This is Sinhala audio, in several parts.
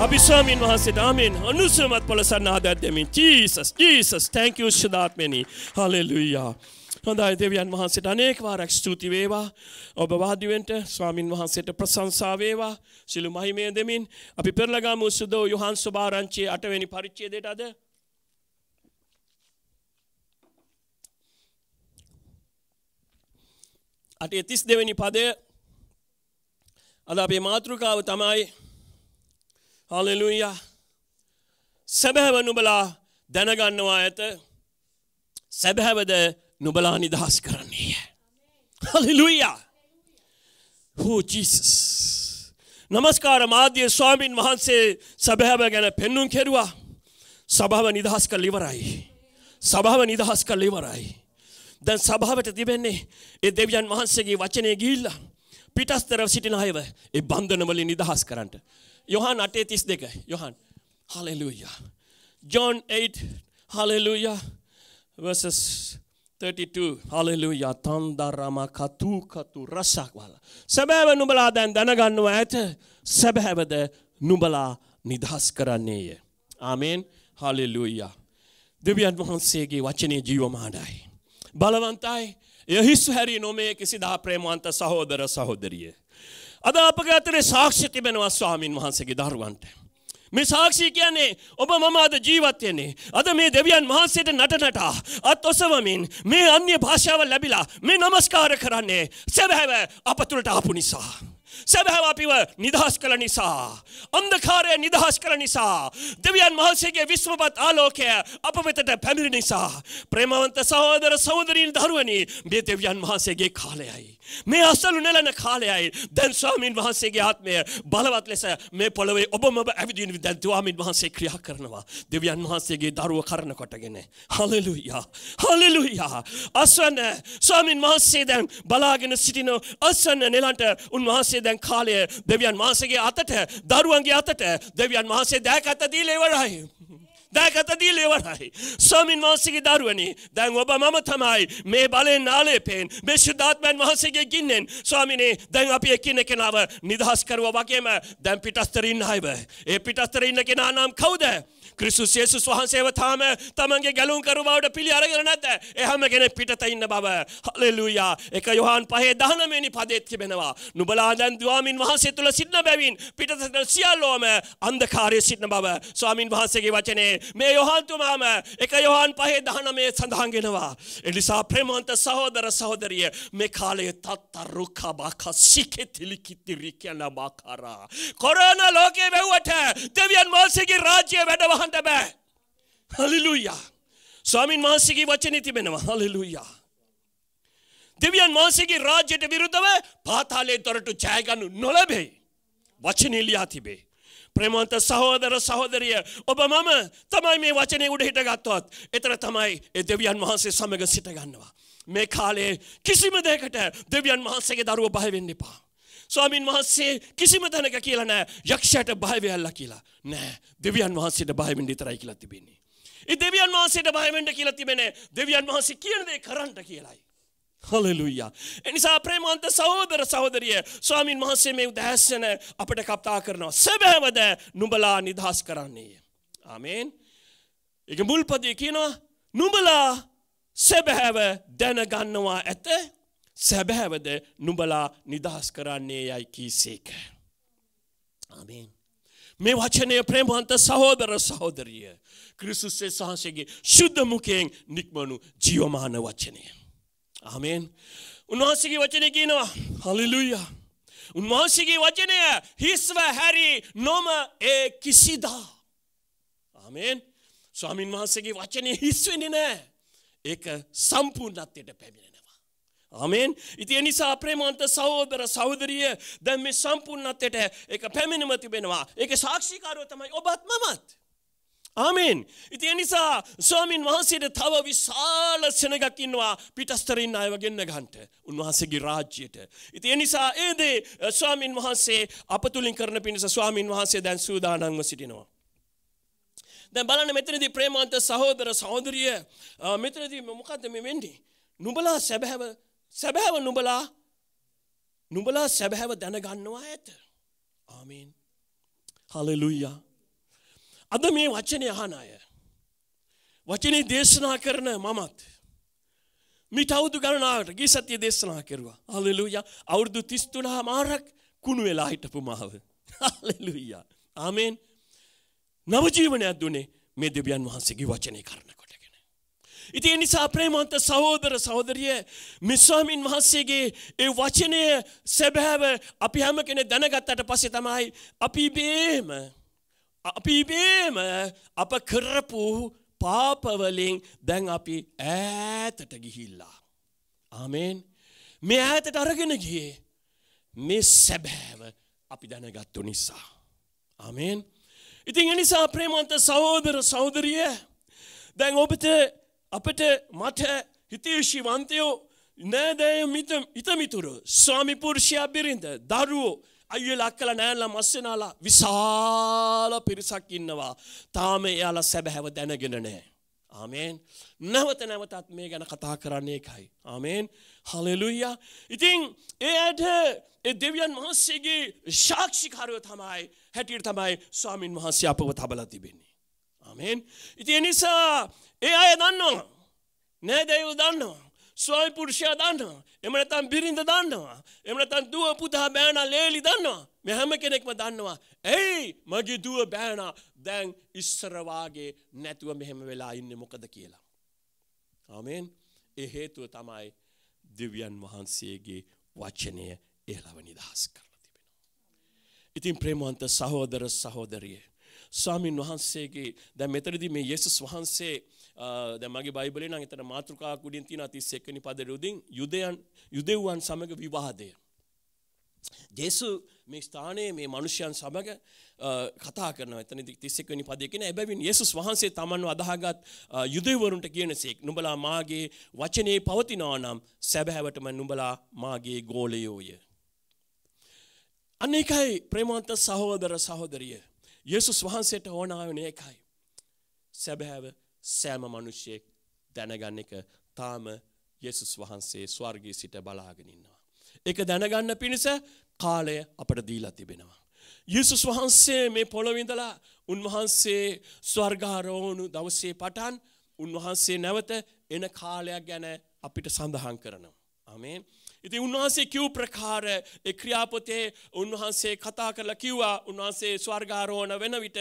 අපි ස්වාමීන් වහන්සේ දාමෙන් අනුසමත් පලසන්න ආදැත් දෙමින් ජීසස් ජීසස් තැංකු ශදාත්මනි හලෙලුයා. හොඳයි දෙවියන් වහන්සේට අනේක වාරක් ස්තුති වේවා. ඔබ වාදිවෙන්ට ස්වාමින් වහන්සේට ප්‍රශංසා වේවා. සිළු මහිමය දෙමින් අපි පෙරලගාමු සුදෝ යොහන් සුභාරංචියේ 8 වෙනි පරිච්ඡේදයට අද අටේ තිස් දෙවැනි පදය අද අපේ මාතෘකාව තමයි හලෙලුයා සැබෑව නුබලා දැනගන්නවා ඇත සැබෑවද නුබලා නිදහස් කරන්නේ හලෙලුයා හෝ ජීසස් නමස්කාර මාධ්‍ය ස්වාමීන් වහන්සේ සැබෑව ගැන පෙන්නුම් කෙරුවා සභාව නිදහස් කළ ඉවරයි සභාව නිදහස් කළ ඉවරයි දැන් සභාවට තිබෙන්නේ ඒ දෙවියන් වහන්සේගේ වචනය ගිහිල්ලා පිටස්තරව සිටින අයව ඒ බන්ධනවලින් නිදහස් කරන්නට යොහන් අටේ තිස් දෙක යොහන් හලෙලුය ජොන් 8 හලෙලුය verses 32 හලෙලුය තන්දරම කතු කතු රසක් වල සැබෑව නුඹලා දැන් දැනගන්නව ඇත සැබෑවද නුඹලා නිදහස් කරන්නේය ආමෙන් හලෙලුය දෙවියන් වහන්සේගේ වචනේ ජීවමානයි බලවන්තයි එය හිස් හැරි නොමේ කිසිදා ප්‍රේමවන්ත සහෝදර සහෝදරිය අද අපගේ අතරේ සාක්ෂ්‍ය තිබෙනවා ස්වාමින් වහන්සේගේ දරුවන්ට. මේ සාක්ෂී කියන්නේ ඔබ මම අද ජීවත්වයන්නේ. අද මේ දෙවියන් වහන්සේට නටනටා අත් ඔසවමින් මේ අන්‍ය භාෂාව ලැබිලා මේ නමස්කාර කරන්නේ සැබැහැව අපතුළට ආපු නිසා. සැබැහැව අපිව නිදහස් කළ නිසා. අන්දකාරය නිදහස් කළ නිසා. දෙවියන් වහන්සේගේ විශ්වපත් ආලෝකය අප වෙතට පැමිණි නිසා. ප්‍රේමවන්ත සහෝදර සහෝදරීන් දරුවනි මේ දෙවියන් වහන්සේගේ කාලයයි. මේ අසලු නෙලන කාලයයි දැන් ස්වාමීන් වහන්සේගේ ආත්මය බලවත් ලෙස මේ පොළොවේ ඔබ මම ඇවිදින දැන් ස්වාමීන් වහන්සේ ක්‍රියා කරනවා දෙවියන් වහන්සේගේ දරුව කරන කොටගෙන හලෙලුයා හලෙලුයා අසන ස්වාමීන් වහන්සේ දැන් බලාගෙන සිටින අසන නෙලන්ට උන්වහන්සේ දැන් කාලය දෙවියන් වහන්සේගේ අතට දරුවන්ගේ අතට දෙවියන් වහන්සේ දෑකත දීලා ඉවරයි දැකතදී ලෙවරයි. ස්වාමින් වහන්සේගේ දරුවනි දැන් ඔබ මම තමයි මේ බලෙන් නාලේපෙන් මේ ශුද්ධාත්මයන් වහන්සේගේ ගින්නෙන් ස්වාමිනේ දැන් අපි එකිනෙක කෙනාව නිදහස් කරුවා වගේම දැන් පිටස්තර ඉන්න අයව ඒ පිටස්තර ඉන්න කෙනා නම් කවුද? ක්‍රිස්තුස් යේසුස් වහන්සේව තාම තමන්ගේ ගැලුම් කරු බවට පිළි අරගෙන නැත. එහම කෙනෙක් පිටත ඉන්න බව. හලෙලූයා. එක යොහාන් 5:19 වෙනි පදෙත් තිබෙනවා. නුඹලා දැන් දුවාමින් වහන්සේ තුල සිටන බැවින් පිටත සියල්ලෝම අන්ධකාරයේ සිටන බව. ස්වාමින් වහන්සේගේ වචනේ මේ යොහාන් තුමාම එක යොහාන් 5:19 සඳහන් වෙනවා. එනිසා ප්‍රේමවන්ත සහෝදර සහෝදරිය මේ කාලයේ තත්තරුකා බාකා සිකෙතිලිකිතිරි කියන බාකාරා. කොරෝනා ලෝකේ වැව්වට දෙවියන් වහන්සේගේ රාජ්‍ය වැඩවහන කරන්න බෑ. හලිලුයියා. ස්වාමින් වහන්සේගේ වචනේ තිබෙනවා. හලිලුයියා. දෙවියන් වහන්සේගේ රාජ්‍යයට විරුද්ධව පාතාලේ දොරටු ජයගනු නොලැබේ. වචනේ ලියා තිබේ. ප්‍රේමවන්ත සහෝදර සහෝදරිය ඔබ මම තමයි මේ වචනේ උඩ හිටගත්තොත් එතන තමයි ඒ දෙවියන් වහන්සේ සමග සිටගන්නවා. මේ කාලේ කිසිම දෙයකට දෙවියන් වහන්සේගේ දරුවෝ බය වෙන්න එපා. ස්වාමින් වහන්සේ කිසිම තැනක කියලා නෑ යක්ෂයට භයවයල්ලා කියලා නෑ දෙවියන් වහන්සේට බයමින් විතරයි කියලා තිබෙන්නේ. ඒ දෙවියන් වහන්සේට බයවෙන්න කියලා තිබෙන්නේ දෙවියන් වහන්සේ කියන දේ කරන්න කියලායි. හලෙලුයා. එනිසා ප්‍රේමවන්ත සහෝදර සහෝදරිය ස්වාමින් වහන්සේ මේ උදෑසන අපට කතා කරනවා. සැබෑවද නුඹලා නිදහස් කරන්නේය. ආමේන්. ඒක මුල්පදේ කියනවා නුඹලා සැබෑව දැනගන්නවා ඇත සැබෑවද නුඹලා නිදහස් කරන්නේ යයි කීසේක. ආමෙන්. මේ වචනය ප්‍රේමවන්ත සහෝදර සහෝදරිය ක්‍රිසුස්සේ සහන්සේගේ ශුද්ධමුකයෙන් නික්මනු ජීවමාන වචනය. ආමෙන්. උන්වහන්සගේ වචනය කියනවා හලිලුයා. උන්වහන්සගේ වචනය හිස්ව හැරි නොම ඒ කිසිදා. ආමෙන් ස්වාමින් වහන්සගේ වචනය හිස්වෙනි නෑ ඒක සම්පූර්ණත්වයට පැමිණෙන. ආමෙන්. ඉතින් ඒ නිසා ප්‍රේමවන්ත සහෝදර සහෝදරිය දැන් මේ සම්පූර්ණත්වයට ඒක පැමිණීම තිබෙනවා. ඒකේ සාක්ෂිකාරය තමයි ඔබත් මමත්. ආමෙන්. ඉතින් ඒ නිසා ස්වාමින් වහන්සේට තව විශාල සෙනඟක් ඉන්නවා පිටස්තරින් අයව ගෙන්න ගන්නට උන්වහන්සේගේ රාජ්‍යයට. ඉතින් ඒ නිසා ඒ දේ ස්වාමින් වහන්සේ අපතුලින් කරන පිණිස ස්වාමින් වහන්සේ දැන් සූදානම්ව සිටිනවා. දැන් බලන්න මෙතනදී ප්‍රේමවන්ත සහෝදර සහෝදරිය මෙතනදී මොකද්ද මේ වෙන්නේ? නුඹලා සැබෑව සැබෑව නුඹලා නුඹලා සැබෑව දැනගන්නවා ඇත. ආමීන්. හලෙලුයියා. අද මේ වචනය අහන අය. වචනේ දේශනා කරන මමත්. මිට අවුදු ගණනාවට ගී සතිය දේශනා කෙරවා. හලෙලුයියා අවුරුදු 33 මාරක් කුණු වෙලා හිටපු මාව. හලෙලුයියා. ආමීන්. නව ජීවනයක් දුන්නේ මේ දෙවියන් වහන්සේගේ වචනේ කරනකොට. ඉතින් ඒ නිසා ප්‍රේමවන්ත සහෝදර සහෝදරිය මිස්වාමින් වහන්සේගේ ඒ වචනය සැබෑව අපි හැම කෙනෙක් දැනගත්තට පස්සේ තමයි අපි බේම අපි බේම අප කරපු පාපවලින් දැන් අපි ඈතට ගිහිල්ලා. ආමෙන් මේ ඈතට අරගෙන ගියේ මේ සැබෑව අපි දැනගත්තු නිසා. ආමෙන් ඉතින් එනිසා ප්‍රේමන්ත සහෝදර සෞදරිය දැන් ඔබට අපට මට හිතේශීවන්තයෝ නෑදෑය ඉතමිතුරු ස්වාමිපුරුෂයා බිරිඳ දරුවෝ අයලා කළ නෑල්ල මස්සනාලා විශාල පිරිසක් ඉන්නවා තාම එයාලා සැබැහැව දැනගෙන නෑ. ආමෙන් නැවත නැවතත් මේ ගැන කතා කරන්නේ එකයි. ආමෙන් හලෙලුය ඉතිං ඒයට ඒ දෙවියන් වහන්සේගේ ශාක්ෂිකරුව තමයි හැටියට තමයි ස්වාමීන් වහන්සේ අපව තබල තිබෙන්නේ. ආමෙන්. ඉතින් ඒ නිසා ඒ අය දන්නවා. නෑ දෙවියෝ දන්නවා. ස්වාමි පුරුෂයා දන්නවා. එහෙම නැත්නම් බිරිඳ දන්නවා. එහෙම නැත්නම් දුව පුතා බෑනා ලේලි දන්නවා. මේ හැම කෙනෙක්ම දන්නවා. ඇයි මගේ දුව බෑනා දැන් ඉස්සර වාගේ නැතුව මෙහෙම වෙලා ඉන්නේ මොකද කියලා. ආමෙන්. ඒ හේතුව තමයි දෙවියන් වහන්සේගේ වචනය එළව නිදහස් කරලා තිබෙනවා. ඉතින් ප්‍රේමවන්ත සහෝදර සහෝදරිය ස්වාමීන් වහන්සේගේ දැන් මෙතනදී මේ යේසුස් වහන්සේ දැන් මගේ බයිබලේ නම් එතන මාතෘකා කුඩින් තියෙන 31 වෙනි පදේ උදින් යුදයන් යුදෙව්වන් සමග විවාදය ජේසු මේ ස්ථානයේ මේ මිනිසයන් සමග කතා කරනවා. එතනදී 31 වෙනි පදයේ කියන එබැවින් යේසුස් වහන්සේ තමන්ව අදාහගත් යුදෙවරුන්ට කියනසේක් නුඹලා මාගේ වචනේ පවතිනවා නම් සැබෑවටම නුඹලා මාගේ ගෝලයෝය. අනේකයි ප්‍රේමවන්ත සහෝදර සහෝදරිය යේසුස් වහන්සේට ඕන ආයුනේ එකයි. සැබෑව සෑම මිනිසෙක් දැනගන්න එක තාම යේසුස් වහන්සේ ස්වර්ගයේ සිට බලාගෙන ඉන්නවා. ඒක දැනගන්න පිණිස කාලය අපට දීලා තිබෙනවා. යේසුස් වහන්සේ මේ පොළොවේ ඉඳලා උන්වහන්සේ ස්වර්ගාරෝණු දවසේ පටන් උන්වහන්සේ නැවත එන කාලයක් ගැන අපිට සඳහන් කරනවා. ආමේන්. ඉති උන්වහන්සේ කිව් ප්‍රකාර ක්‍රියාපොතේ උන්වහන්සේ කතා කරලා කිව්වා උන්වහන්සේ ස්වර්ගාරෝණ වෙන විට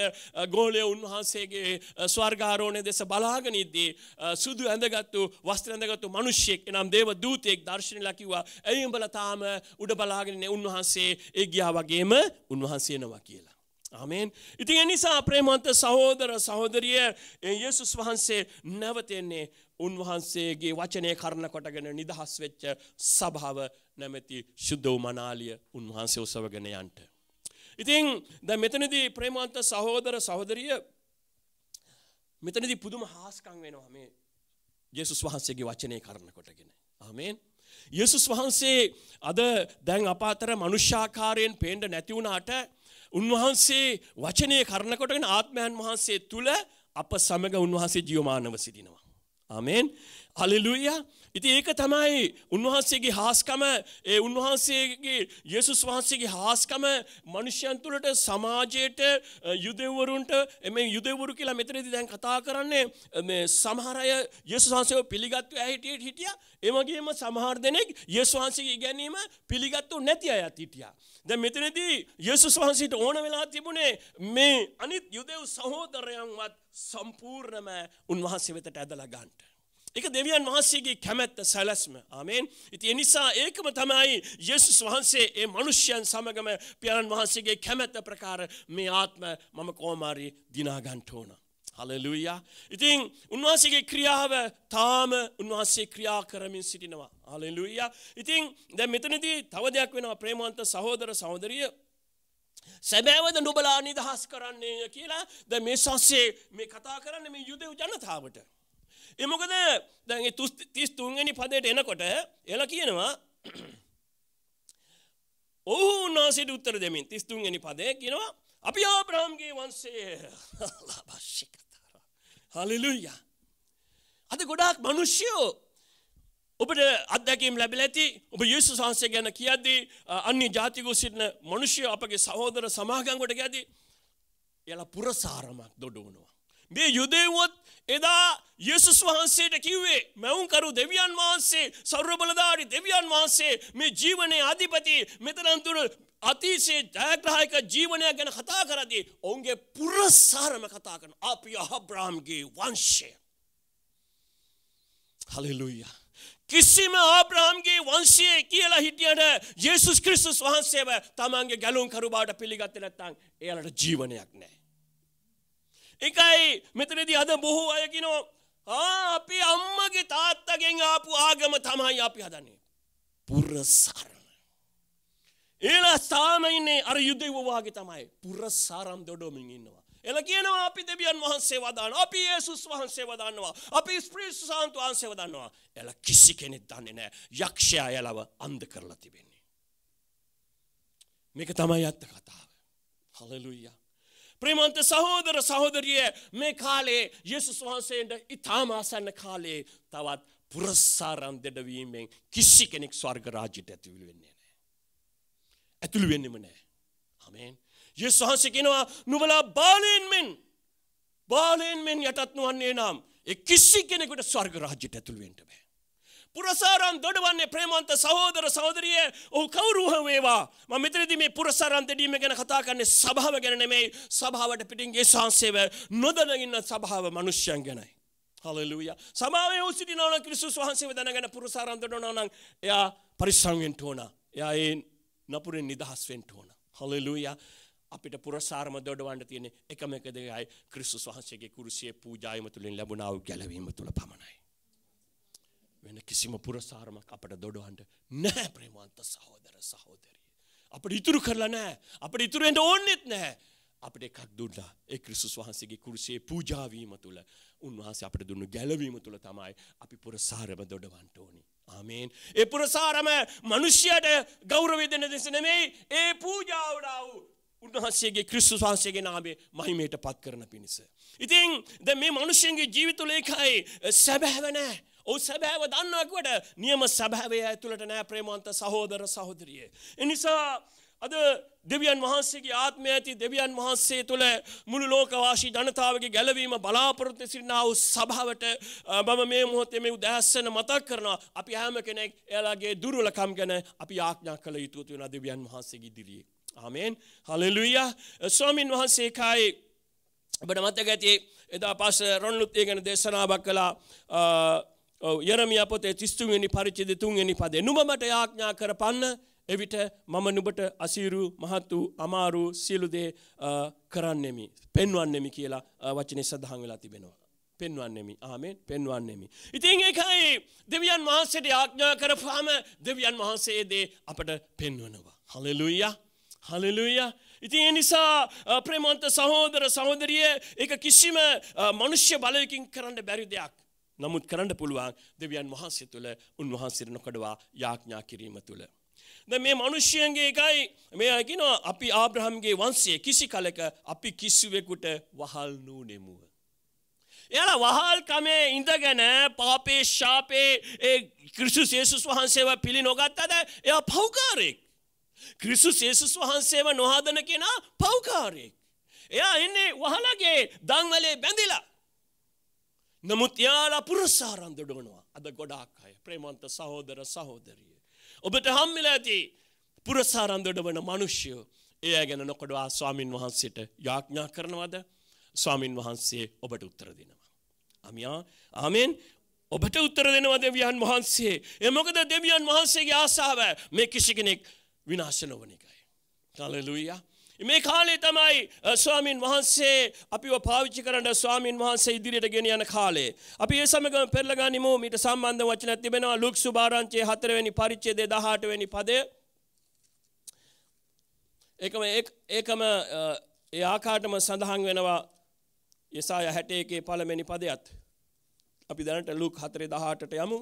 ගෝලය උන්වහන්සේගේ ස්වර්ගාරෝණය දෙස බලාගනිද්දී සුදු ඇඳගත්තු වස්ත්‍රඇඳගත්තු මනුෂ්‍යයෙක් එනම් දේව දූතයෙක් දර්ශනලා කිව්වා ඇයිම් බල තාම උඩ බලාගෙනන්නේ උන්වහන්සේ ඒ ගියා වගේම උන්වහන්සේනවා කියලා. ආමෙන් ඉතින් එනිසා ප්‍රේමන්ත සහෝදර සහෝදරිය යේසුස් වහන්සේ නැවතෙන්නේ උන්වහන්සේගේ වචනය කරණ කොටගෙන නිදහස් වෙච්ච සභාව නැමැති ශුද්ධ මනාලිය උන්වහන්සේ උසවගෙන යන්ට. ඉතින් ද මෙතනදී ප්‍රේමන්ත සහෝදර සහෝදරිය මෙතනදි පුදුම හාස්කං වෙනවා මේ ජෙසුස් වහන්සේගේ වචනය කරණ කොටගෙන. ආමෙන්. යෙසුස් වහන්සේ අද දැන් අප අතර මනුෂ්‍යාකාරයෙන් පේන්ඩ නැතිවුණාට උන්වහන්සේ වචනය කරනකොටගෙන ආත්මයන් වහන්සේ තුළ අප සමඟ උන්වහන්සේ ජියමානව සිදිනවා. ආමෙන් හලෙලුයා ඉතින් ඒක තමයි උන්වහන්සේගේ හාස්කම ඒ උන්වහන්සේගේ යේසුස් වහන්සේගේ හාස්කම මිනිසයන් තුළට සමාජයට යුදෙවරුන්ට මේ යුදෙවරු කියලා මෙතනදී දැන් කතා කරන්නේ මේ සමහර අය යේසුස් වහන්සේව පිළිගත්තු අය හිටියේ හිටියා ඒ වගේම සමහර දෙනෙක් යේසුස් වහන්සේගේ ඉගැන්වීම පිළිගත්තු නැති අයත් හිටියා දැන් මෙතනදී යේසුස් වහන්සේට ඕන වෙලා තිබුණේ මේ අනිත් යුදෙව් සහෝදරයන්වත් සම්පූර්ණම උන්වහන්සේ වෙතට ඇදලා ගන්න. ඒක දෙවියන් වහන්සේගේ කැමැත්ත සැලැස්ම. ආමෙන්. ඉතින් ඒ නිසා ඒකම තමයි යේසුස් වහන්සේ ඒ මිනිස්යන් සමගම පියාණන් වහන්සේගේ කැමැත්ත ප්‍රකාර මේ ආත්ම මම කොහොම හරි දිනා ගන්න ඕන. හලලුයා. ඉතින් උන්වහන්සේගේ ක්‍රියාව තාම උන්වහන්සේ ක්‍රියා කරමින් සිටිනවා. හලලුයා. ඉතින් දැ මෙතනදී තව දෙයක් වෙනවා ප්‍රේමන්ත සහෝදර සෞදරිය සැබෑවද නොබලා නිදහස් කරන්නේය කියලා ද මේ ශස්සේ මේ කතා කරන්න මේ යුදෙව් ජනතාවට. එමොකද දැගේ තිස් තුන්ගනි පදයට එනකොට එල කියනවා ඔහු උන්නාසේට උත්තර දෙමින් තිස්තුන්ගනි පදය කියනවා අපි ආබ්‍රාම්ගේ වන්සේ ලාභශ්ික හලිලුයිය. අද ගොඩාක් මනුෂ්‍යයෝ ඔබට අත්දැකීම් ලැබිල ඇති ඔබ යේසු වහන්සේ ගැන කියද්දී අන්‍ය ජාතිකෝ සිටින මිනිස්සු අපගේ සහෝදර සමාගම්කට කියද්දී එයාලා පුරසාරමක් දොඩවනවා මේ යුදෙව්වොත් එදා යේසුස් වහන්සේට කිව්වේ මැවුම්කරු දෙවියන් වහන්සේ සර්ව බලධාරි දෙවියන් වහන්සේ මේ ජීවනයේ අධිපති මෙතනන්තුර අතිශේ ජයග්‍රහයක ජීවනය ගැන කතා කරදී ඔවුන්ගේ පුරසාරම කතා කරන අපි අහබ්‍රාම්ගේ වංශය. හලෙලුය. කිසිම ආබ්‍රාම්ගේ වංශයේ කියලා හිටියට යේසුස් ක්‍රිස්තුස් වහන්සේව තමන්ගේ ගැලුම් කරුබාට පිළිගත්තේ නැත්නම් එයාලට ජීවනයක් නැහැ. එකයි මෙතනදී අද බොහෝ අය කියනවා ආ අපි අම්මගේ තාත්තගෙන් ආපු ආගම තමයි අපි හදන්නේ. පුරසාර ඒලා ස්ථානයින්නේ අර යුදෙව්වාගේ තමයි පුරස්සාරම් දොඩෝමින් ඉන්නවා. එල කියනවා අපි දෙවියන් වහන්සේ වදාන අපි ඒසුස් වහන්සේ වදන්නවා අපි ස්ප්‍රීස් සාන්තු වහන්සේ වදන්නවා එල කිසි කෙනෙක් දන්නේ නෑ යක්ෂයා යලව අන්ධ කරලා තිබෙන්නේ. මේක තමයි ඇත්ත කතාව. හලලුයියා. ප්‍රේමන්ත සහෝදර සහෝදරිය මේ කාලේ යෙසුස් වහන්සේට ඉතාම ආසන්න කාලේ තවත් පුරස්සාරම් දෙඩවීමෙන් කිසි කෙනෙක් ස්වර්ග රාජ්‍යයට ඇතුළු වෙන්නේ ඇතුළු වෙන්නෙම නෑ. ආමෙන්. යේසුස් වහන්සේ කියනවා නුඹලා බාලයෙන් මෙන් බාලයෙන් මෙන් යටත් නොවන්නේ නම් ඒ කිසි කෙනෙකුට ස්වර්ග රාජ්‍යයට ඇතුළු වෙන්න බෑ. පුරසාරම් දොඩවන්නේ ප්‍රේමන්ත සහෝදර සහෝදරිය ඔහු කවුරුහ වේවා මම මෙතනදී මේ පුරසාරම් දෙඩීම ගැන කතා කරන්නේ සභාව ගැන නෙමෙයි සභාවට පිටින් ඒ සංසේව නොදැන ඉන්න සභාව මිනිස්යන් ගැනයි හලෙලූයා සමාවේ ඔහු සිටිනවා නම් ක්‍රිස්තුස් වහන්සේව දැනගෙන පුරසාරම් දොඩනවා නම් එයා පරිස්සම් වෙන්න ඕන එයා ඒ නපුරෙන් නිදහස් වෙන්න ඕන. හලෙලූයා. අපිට පුරසාරම දොඩවන්න තියෙන එකම එක දෙයයි ක්‍රිස්තුස් වහන්සේගේ කුරුසියේ පූජායම තුලින් ලැබුණා වූ ගැලවීම තුල පමණයි. වෙන කිසිම පුරසාරමක් අපට දොඩවන්න නැහැ ප්‍රේමවන්ත සහෝදර සහෝදරිය. අපිට ඉතුරු කරලා නැහැ. අපිට ඉතුරු වෙන්න ඕනෙත් නැහැ. අපිට එකක් දුන්නා. ඒ ක්‍රිස්තුස් වහන්සේගේ කුරුසියේ පූජා වීම තුල උන්වහන්සේ අපිට දුන්නු ගැලවීම තුල තමයි අපි පුරසාරම දොඩවන්න ඕනේ. ආමේන්. ඒ පුරසාරම මිනිසයාට ගෞරවය දෙන දෙස නෙමෙයි ඒ පූජාවට ආව උන්වහන්සේගේ ක්‍රිස්තුස් වහන්සේගේ නාමයේ මහිමයට පත් කරන පිණිස. ඉතින් දැන් මේ මිනිසෙගේ ජීවිත තුළ ඒකයි සැබෑව නැහැ. ඔව් සැබෑව දන්නවකට නියම සැබෑවේ ඇතුළට නැහැ ප්‍රේමවන්ත සහෝදර සහෝදරිය. ඒ නිසා අද දෙවියන් වහන්සේගේ ආත්මය ඇති දෙවියන් වහන්සේ තුළ මුළු ලෝකවාශී ජනතාවගේ ගැලවීම බලාපොරොත්තු සිටිනා වූ සභාවට මම මේ මොහොතේ මේ උදැස්සන මතක් කරනවා අපි හැම කෙනෙක් එයාලගේ දුර්වලකම් ගැන අපි ආඥා කළ යුතු වෙනවා දෙවියන් වහන්සේගේ ඉදිරියේ. ආමෙන්. හලෙලුයා. ස්වාමින් වහන්සේ කායි ඔබට මතක ඇති එදා පාස්ටර් රොන්ලුත් ගැන දේශනාවක් කළා. යරමියා පොතේ 33 වෙනි පරිච්ඡේදය 3 වෙනි පදේ නුඹ මට ආඥා කරපන්න එවිට මම නුඹට අසීරු මහත් වූ අමාරු සියලු දේ කරන්නෙමි පෙන්වන්නෙමි කියලා වචනේ සඳහන් වෙලා තිබෙනවා. පෙන්වන්නෙමි ආමෙන් පෙන්වන්නෙමි. ඉතින් එකයි දෙවියන් වහන්සේට ආඥා කරපුවාම දෙවියන් වහන්සේ දේ අපට පෙන්වනවා. හලෙලුයියා හලෙලුයියා ඉතින් ඒ නිසා ප්‍රේමන්ත සහෝදර සහෝදරිය ඒක කිසිම මනුෂ්‍ය බලයකින් කරන්න බැරි දෙයක්. නමුත් කරන්න පුළුවන් දෙවියන් වහන්සේ තුළ උන්වහන්සේට නොකඩවා යාඥා කිරීම තුළ. ද මේ මනුෂ්‍යයන්ගේ එකයි මේ අයකිනවා අපි ආබ්‍රහම්ගේ වන්සේ කිසි කලක අපි කිසිවෙකුට වහල් නූ නෙමුව. එයාලා වහල් කමේ ඉඳගෙන පාපේ ශාපේ ඒ ක්‍රිස්තුස් යේසුස් වහන්සේව පිළි නොගත්තද එයා පෞකාරයෙක්. ක්‍රිස්තුස් යේසුස් වහන්සේව නොහදන කෙනා පෞකාරයෙක්. එයා එන්නේ වහලගේ දංවලේ බැඳිලා. නමුත් යාලා පුරසාරන් දොඩවනවා අද ගොඩාක් අය ප්‍රේමන්ත සහෝදර සහෝදරිය. ඔබට හම්මිලා ඇති පුරසාරන්දොඩ වන මනුෂ්‍යයෝ එය ගැන නොකොඩවා ස්වාමින් වහන්සේට යාඥා කරනවද ස්වාමින් වහන්සේ ඔබට උත්තර දෙනවා. අමයා ආමෙන් ඔබට උත්තර දෙනවා දෙවියන් වහන්සේ එමොකද දෙවියන් වහන්සේගේ ආසාාව මේ කිසි කෙනෙක් විනාශ නොවන එකයි. කලලුයියා මේ කාලේ තමයි ස්වාමින් වහන්සේ අපිව පාවිච්චි කරන්න ස්වාමින් වහන්සේ ඉදිරියට ගෙන යන කාලේ. අපි ඒ සමගම පෙරලා ගනිමු මීට සම්බන්ධ වචන තිබෙනවා ලුක් සුභාරංචියේ 4 වෙනි පරිච්ඡේදයේ 18 වෙනි පදය. ඒකම ඒකම ඒ ආකාරයටම සඳහන් වෙනවා යසායා 61 පළවෙනි පදයට. අපි දැනට ලුක් 4:18ට යමු.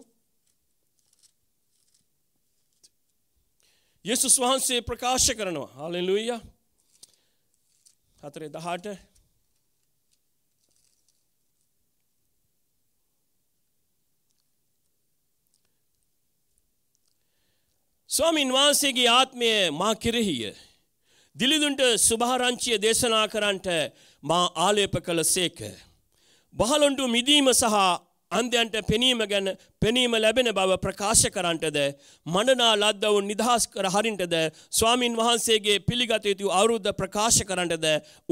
යේසුස් වහන්සේ ප්‍රකාශ කරනවා. හalleluya හතරේ දහට ස්වාමින් වහන්සේගේ ආත්මය මා කෙරෙහිය. දිලිදුන්ට සුභාරංචිය දේශනා කරන්ට මා ආලේප කළ සේක. බහලොන්ටු මිදීම සහ අන්දයන්ට පෙනීම ගැන පෙනීම ලැබෙන බව ප්‍රකාශ කරන්ටද මඩනා ලද්දවුන් නිදහස් කර හරින්ටද ස්වාමීන් වහන්සේගේ පිළිගත යුතු අවුරුද්ධ ප්‍රකාශ කරන්ටද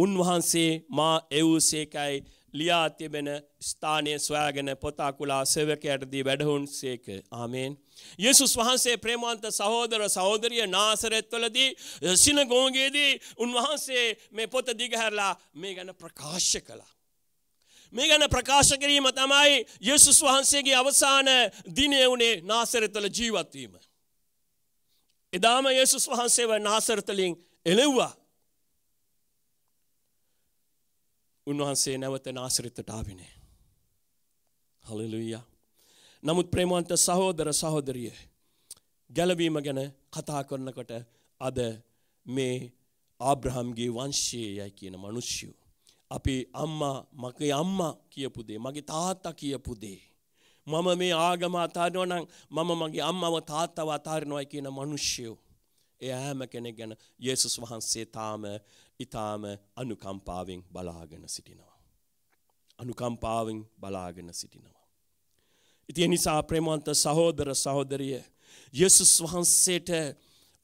උන්වහන්සේ මා එවූ සේකයි ලියා තිබෙන ස්ථානය සොයාගෙන පොතාකුලා සෙවකයටදී වැඩහුන් සේක ආමේන්. යෙසුස් වහන්සේ ප්‍රේමාන්ත සහෝදර සහෝදරිය නාසරෙත්වලදී සිනගෝගේදී උන්වහන්සේ මේ පොත දිගහැරලා මේ ගැන ප්‍රකාශ කලා. මේ ගැන ප්‍රකාශ කිරීම තමයි යේසුස් වහන්සේගේ අවසාන දිනේ උනේ නාසරතල ජීවත්වීම. එදාම යේසුස් වහන්සේව නාසරතලින් එළෙව්වා. උන්වහන්සේ නැවත නාසරිතට ආවිනේ. හලෙලුයා. නමුත් ප්‍රේමවන්ත සහෝදර සහෝදරිය ගැලවීම ගැන කතා කරනකොට අද මේ ආබ්‍රහම්ගේ වංශයයයි කියන මිනිස්සු අපේ අම්මා මගේ අම්මා කියපු දේ මගේ තාත්තා කියපු දේ මම මේ ආගම අතාරිනවා නම් මම මගේ අම්මව තාත්තව අතාරිනවයි කියන මිනිස්සු ඒ හැම කෙනෙක් ගැන යේසුස් වහන්සේ තාම ඊටාම අනුකම්පාවෙන් බලාගෙන සිටිනවා අනුකම්පාවෙන් බලාගෙන සිටිනවා ඉතින් නිසා ප්‍රේමවන්ත සහෝදර සහෝදරිය යේසුස් වහන්සේට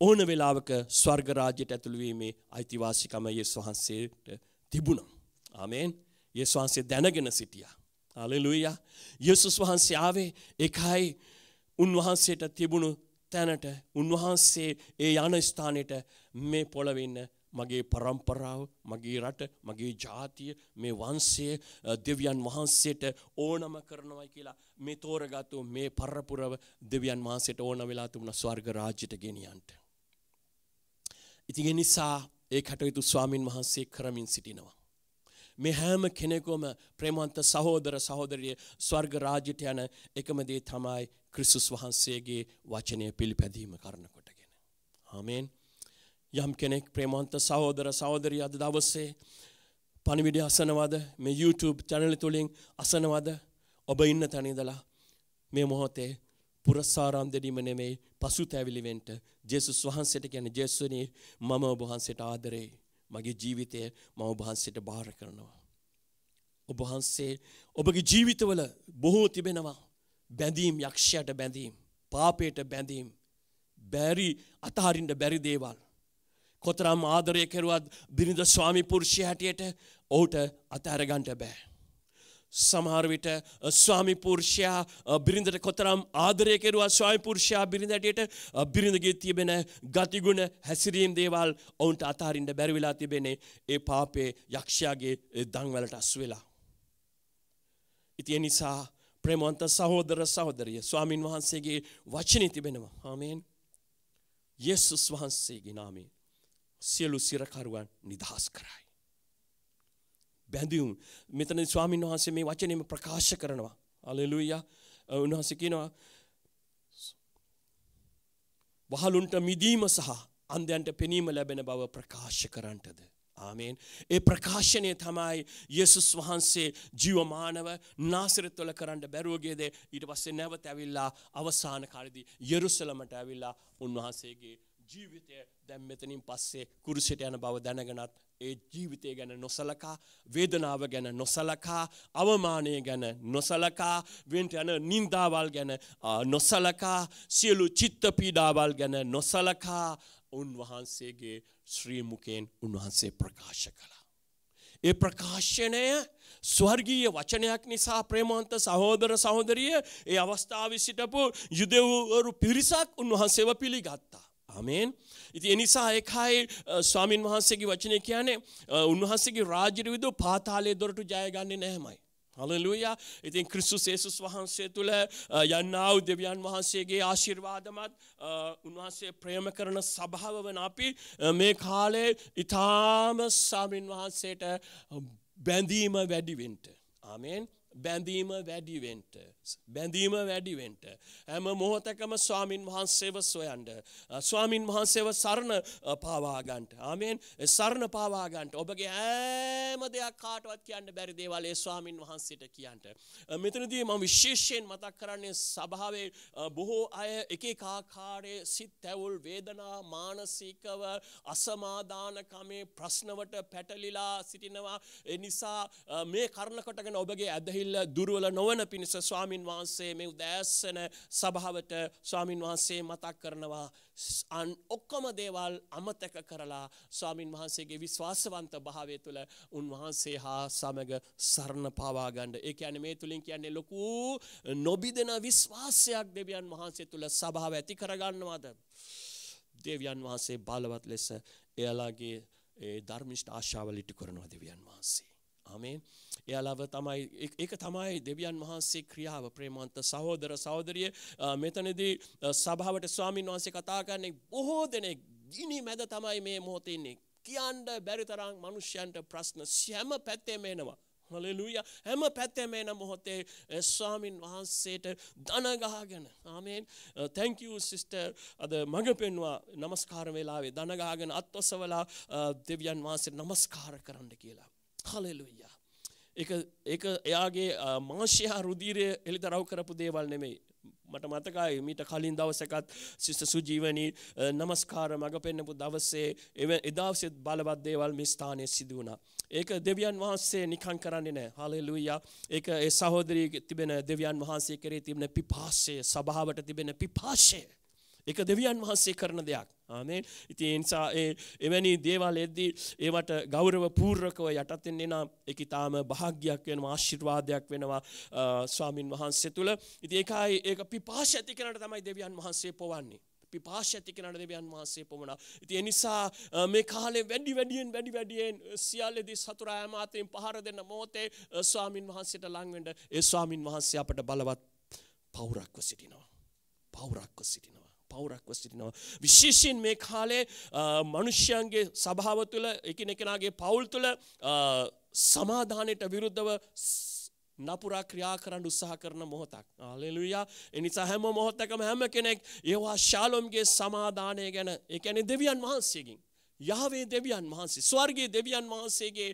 ඕන වෙලාවක ස්වර්ග රාජ්‍යයට ඇතුළු වීමේ අයිතිවාසිකම යේසුස් වහන්සේට තිබුණා ආමේන්. යේසුස් වහන්සේ දැනගෙන සිටියා. හalleluya. යේසුස් වහන්සේ ආවේ එකයි උන්වහන්සේට තිබුණු තැනට උන්වහන්සේ ඒ යන ස්ථානෙට මේ පොළවේ ඉන්න මගේ પરම්පරාව මගේ රට මගේ ජාතිය මේ වංශය දෙවියන් වහන්සේට ඕනම කරනවා කියලා මේ තෝරගත්තු මේ පරපුරව දෙවියන් වහන්සේට ඕන වෙලා තිබුණා ස්වර්ග රාජ්‍යයට ගෙනියන්න. ඉතින් ඒ නිසා ඒ කටයුතු ස්වාමින් වහන්සේ කරමින් සිටිනවා. මේ හැම කෙනෙකුම ප්‍රේමන්ත සහෝදර සහෝදරිය ස්වර්ග රාජ්‍යයට යන එකම දේ තමයි ක්‍රිස්තුස් වහන්සේගේ වචනය පිළිපැදීම කරන කොටගෙන. ආමෙන්. යම් කෙනෙක් ප්‍රේමන්ත සහෝදර සහෝදරිය අද දවසේ පණිවිඩය අසනවද මේ YouTube channel තුලින් අසනවද ඔබ ඉන්න තැන ඉඳලා මේ මොහොතේ පුරස්සාරම් දෙඩීම නෙමෙයි පසුතැවිලි වෙන්න ජේසුස් වහන්සේට කියන්නේ ජේසුනේ මම ඔබ වහන්සේට ආදරේ මගේ ජීවිතය මම ඔබ වහන්සේට බාර කරනවා. ඔබ වහන්සේ ඔබගේ ජීවිතවල බොහෝ තිබෙනවා. බැඳීම් යක්ෂයට බැඳීම්, පාපයට බැඳීම්, බැරි අතහරින්න බැරි දේවල්. කොතරම් ආදරය කෙරුවත් බිරිඳ ස්වාමි පුරුෂය හැටියට ඔහුට අතහැර ගන්න බෑ. සමහරවිට ස්වාමිපුර්ෂයා බිරිඳට කොතරම් ආදරය කෙරුවා ස්වාමිපුර්ෂයා බිරිඳටට බිරිඳගේ තිබෙන ගතිගුණ හැසිරීම් දේවල් ඔවුන්ට අතාරින්ට බැරිවෙලා තිබෙනේ ඒ පාපේ යක්ෂයාගේ දංවලට අස් වෙලා. ඉතිය නිසා ප්‍රමන්ත සහෝදර සහෝදරිය ස්වාමීන් වහන්සේගේ වචනය තිබෙනවා හාමේෙන් යෙසුස් වහන්සේගේ නාමේ සියලු සිරකරුවන් නිදහස් කරයි. බැඳියුම්. මෙතන ස්වාමීන් වහන්සේ මේ වචනේම ප්‍රකාශ කරනවා. හලෙලූයා. උන්වහන්සේ කියනවා වහලුන්ට මිදීම සහ අන්ධයන්ට පෙනීම ලැබෙන බව ප්‍රකාශ කරන්නටද. ආමේන්. ඒ ප්‍රකාශනය තමයි යේසුස් වහන්සේ ජීවමානව නාසරෙත් වල කරන්න බැරුව ගිය දේ ඊට පස්සේ නැවත ඇවිල්ලා අවසාන කාලෙදී යෙරුසලමට ඇවිල්ලා උන්වහන්සේගේ ජීවිතය දැන් මෙතනින් පස්සේ කුරුසෙට යන බව දැනගෙනත් ඒ ජීවිතය ගැන නොසලකා වේදනාව ගැන නොසලකා අවමානය ගැන නොසලකා වෙන්ට යන නින්දාවල් ගැන නොසලකා සියලු චිත්ත පීඩාවල් ගැන නොසලකා උන්වහන්සේගේ ශ්‍රීමුකයෙන් උන්වහන්සේ ප්‍රකාශ කළා. ඒ ප්‍රකාශනය ස්වර්ගීය වචනයක් නිසා ප්‍රේමන්ත සහෝදර සහෝදරිය ඒ අවස්ථාව සිටපු යුදෙවරු පිරිසක් උන්වහන්සේව පිළිගත්තා. ආමෙන්. ඉතින් ඒ නිසා එකයි ස්වාමින් වහන්සේගේ වචනේ කියන්නේ උන්වහන්සේගේ රාජ්‍ය විදු පාතාලයේ දොරටු ජය ගන්නේ නැහැමයි. හලලුයා. ඉතින් ක්‍රිස්තුස් යේසුස් වහන්සේ තුල යන්නා වූ දෙවියන් වහන්සේගේ ආශිර්වාදමත් උන්වහන්සේ ප්‍රේම කරන සභාව වන අපි මේ කාලේ ඊටාම ස්වාමින් වහන්සේට බැඳීම වැඩි වෙන්න. ආමෙන්. බැඳීම වැඩි වෙන්න. බැඳීම වැඩිවෙන්ට. ඇම මොහොතකම ස්වාමින් වහන්සේව සොයන්ට. ස්වාමින් වහන්සේව සරණ පාවාගන්ට. ආමෙන් සරණ පාවාගන්ට. ඔබගේ ඇම දෙයක් කාටවත් කියන්න බැරි දේවලේ ස්වාමින් වහන්සේට කියන්ට. මෙතනදී ම විශේෂයෙන් මතක් කරන්නේ සභාවේ බොහෝ අය එක කාකාරය සිත් තැවුල් වේදනා මානසිකව අසමාධානකමේ ප්‍රශ්නවට පැටලිලා සිටිනවා. එනිසා මේ කරණකටගෙන ඔබගේ ඇදහිල්ල දුරුවල නොවන පිණිස ස්වාමින් ස්වාමින් වහන්සේ මේ උදෑසන සභාවට ස්වාමින් වහන්සේ මතක් කරනවා අන් ඔක්කොම දේවල් අමතක කරලා ස්වාමින් වහන්සේගේ විශ්වාසවන්ත භාවය තුළ උන්වහන්සේ හා සමග සරණ පාවා ගන්න. ඒ කියන්නේ මේ තුලින් කියන්නේ ලොකු නොබිදෙන විශ්වාසයක් දෙවියන් වහන්සේ තුළ සභාව ඇති කරගන්නවාද? දෙවියන් වහන්සේ බලවත් ලෙස එයාලගේ ඒ ධර්මිෂ්ඨ ආශාවලිට කරනවා දෙවියන් වහන්සේ. ආමේන්. ඒ අලව තමයි ඒක තමයි දෙවියන් වහන්සේ ක්‍රියාව ප්‍රේමවන්ත සහෝදර සහෝදරිය මෙතනදී සභාවට ස්වාමින් වහන්සේ කතා කරන්නේ බොහෝ දෙනෙක් ගිනි මැද තමයි මේ මොහොතේ ඉන්නේ. කියන්න බැරි තරම් මිනිස්යන්ට ප්‍රශ්න හැම පැත්තෙම එනවා. හලෙලුය හැම පැත්තෙම එන මොහොතේ ස්වාමින් වහන්සේට දන ගහගෙන ආමේන් thank you sister අද මඟ පෙන්වා নমස්කාර වේලාවේ දන ගහගෙන අත්වසවලා දෙවියන් වහන්සේට নমස්කාර කරන්න කියලා හලෙලුයිය. එක එයාගේ මාංශයා රුදීරය එළි දරව් කරපු දේවල් නෙමෙයි මට මතකයි මීට කලින් දවසකත් ශිෂ්ට සුජීවනී නමස්කාර මඟ පෙන්නපු දවස්සේ එ එදාසිත් බලවත් දේවල් මිස්ථානය සිදුවුණ. ඒක දෙවියන් වහන්සේ නිකන් කරන්නේ නෑ හලෙලුයා ඒක ඒ සහෝදරී තිබෙන දෙවියන් වහන්සේ කරේ තිබෙන පිපාශය සභාවට තිබෙන පිපාශය. එක දෙවියන් වහන්සේ කරන දෙයක්. ආමේ ඉතින් නිසා ඒ එවැනි දේවල් එද්දී ඒවට ගෞරව පූර්වකව යටත් වෙන්නේ නම් ඒක ඊටාම භාග්‍යයක් වෙනවා ආශිර්වාදයක් වෙනවා ස්වාමින් වහන්සේ තුල. ඉතින් ඒකයි ඒක පිපාශ ඇති කරනට තමයි දෙවියන් වහන්සේ පොවන්නේ. පිපාශ ඇති කරන දෙවියන් වහන්සේ පොමණා. ඉතින් ඒ නිසා මේ කාලේ වැඩි වැඩියෙන් වැඩි වැඩියෙන් සියල්ලේදී සතුරා මාතෙන් පහර දෙන මොහොතේ ස්වාමින් වහන්සේට ලං වෙන්න ඒ ස්වාමින් වහන්සේ අපට බලවත් පවුරක්ව සිටිනවා. පවුරක්ව සිටිනවා. පවුරක් වසිටිනවා. විශේෂයෙන් මේ කාලේ මනුෂ්‍යයන්ගේ සභාව තුළ එකනෙකෙනගේ පවුල් තුළ සමාධානයට විරුද්ධව නපුරා ක්‍රියා කරන්න උත්සාහ කරන මොහොතක්. හලෙලුයා. ඒ නිසා හැම මොහොතකම හැම කෙනෙක් ඒවා ශාලොම්ගේ සමාදානය ගැන, ඒ කියන්නේ දෙවියන් වහන්සේගෙන්, යහවේ දෙවියන් වහන්සේ, ස්වර්ගයේ දෙවියන් වහන්සේගේ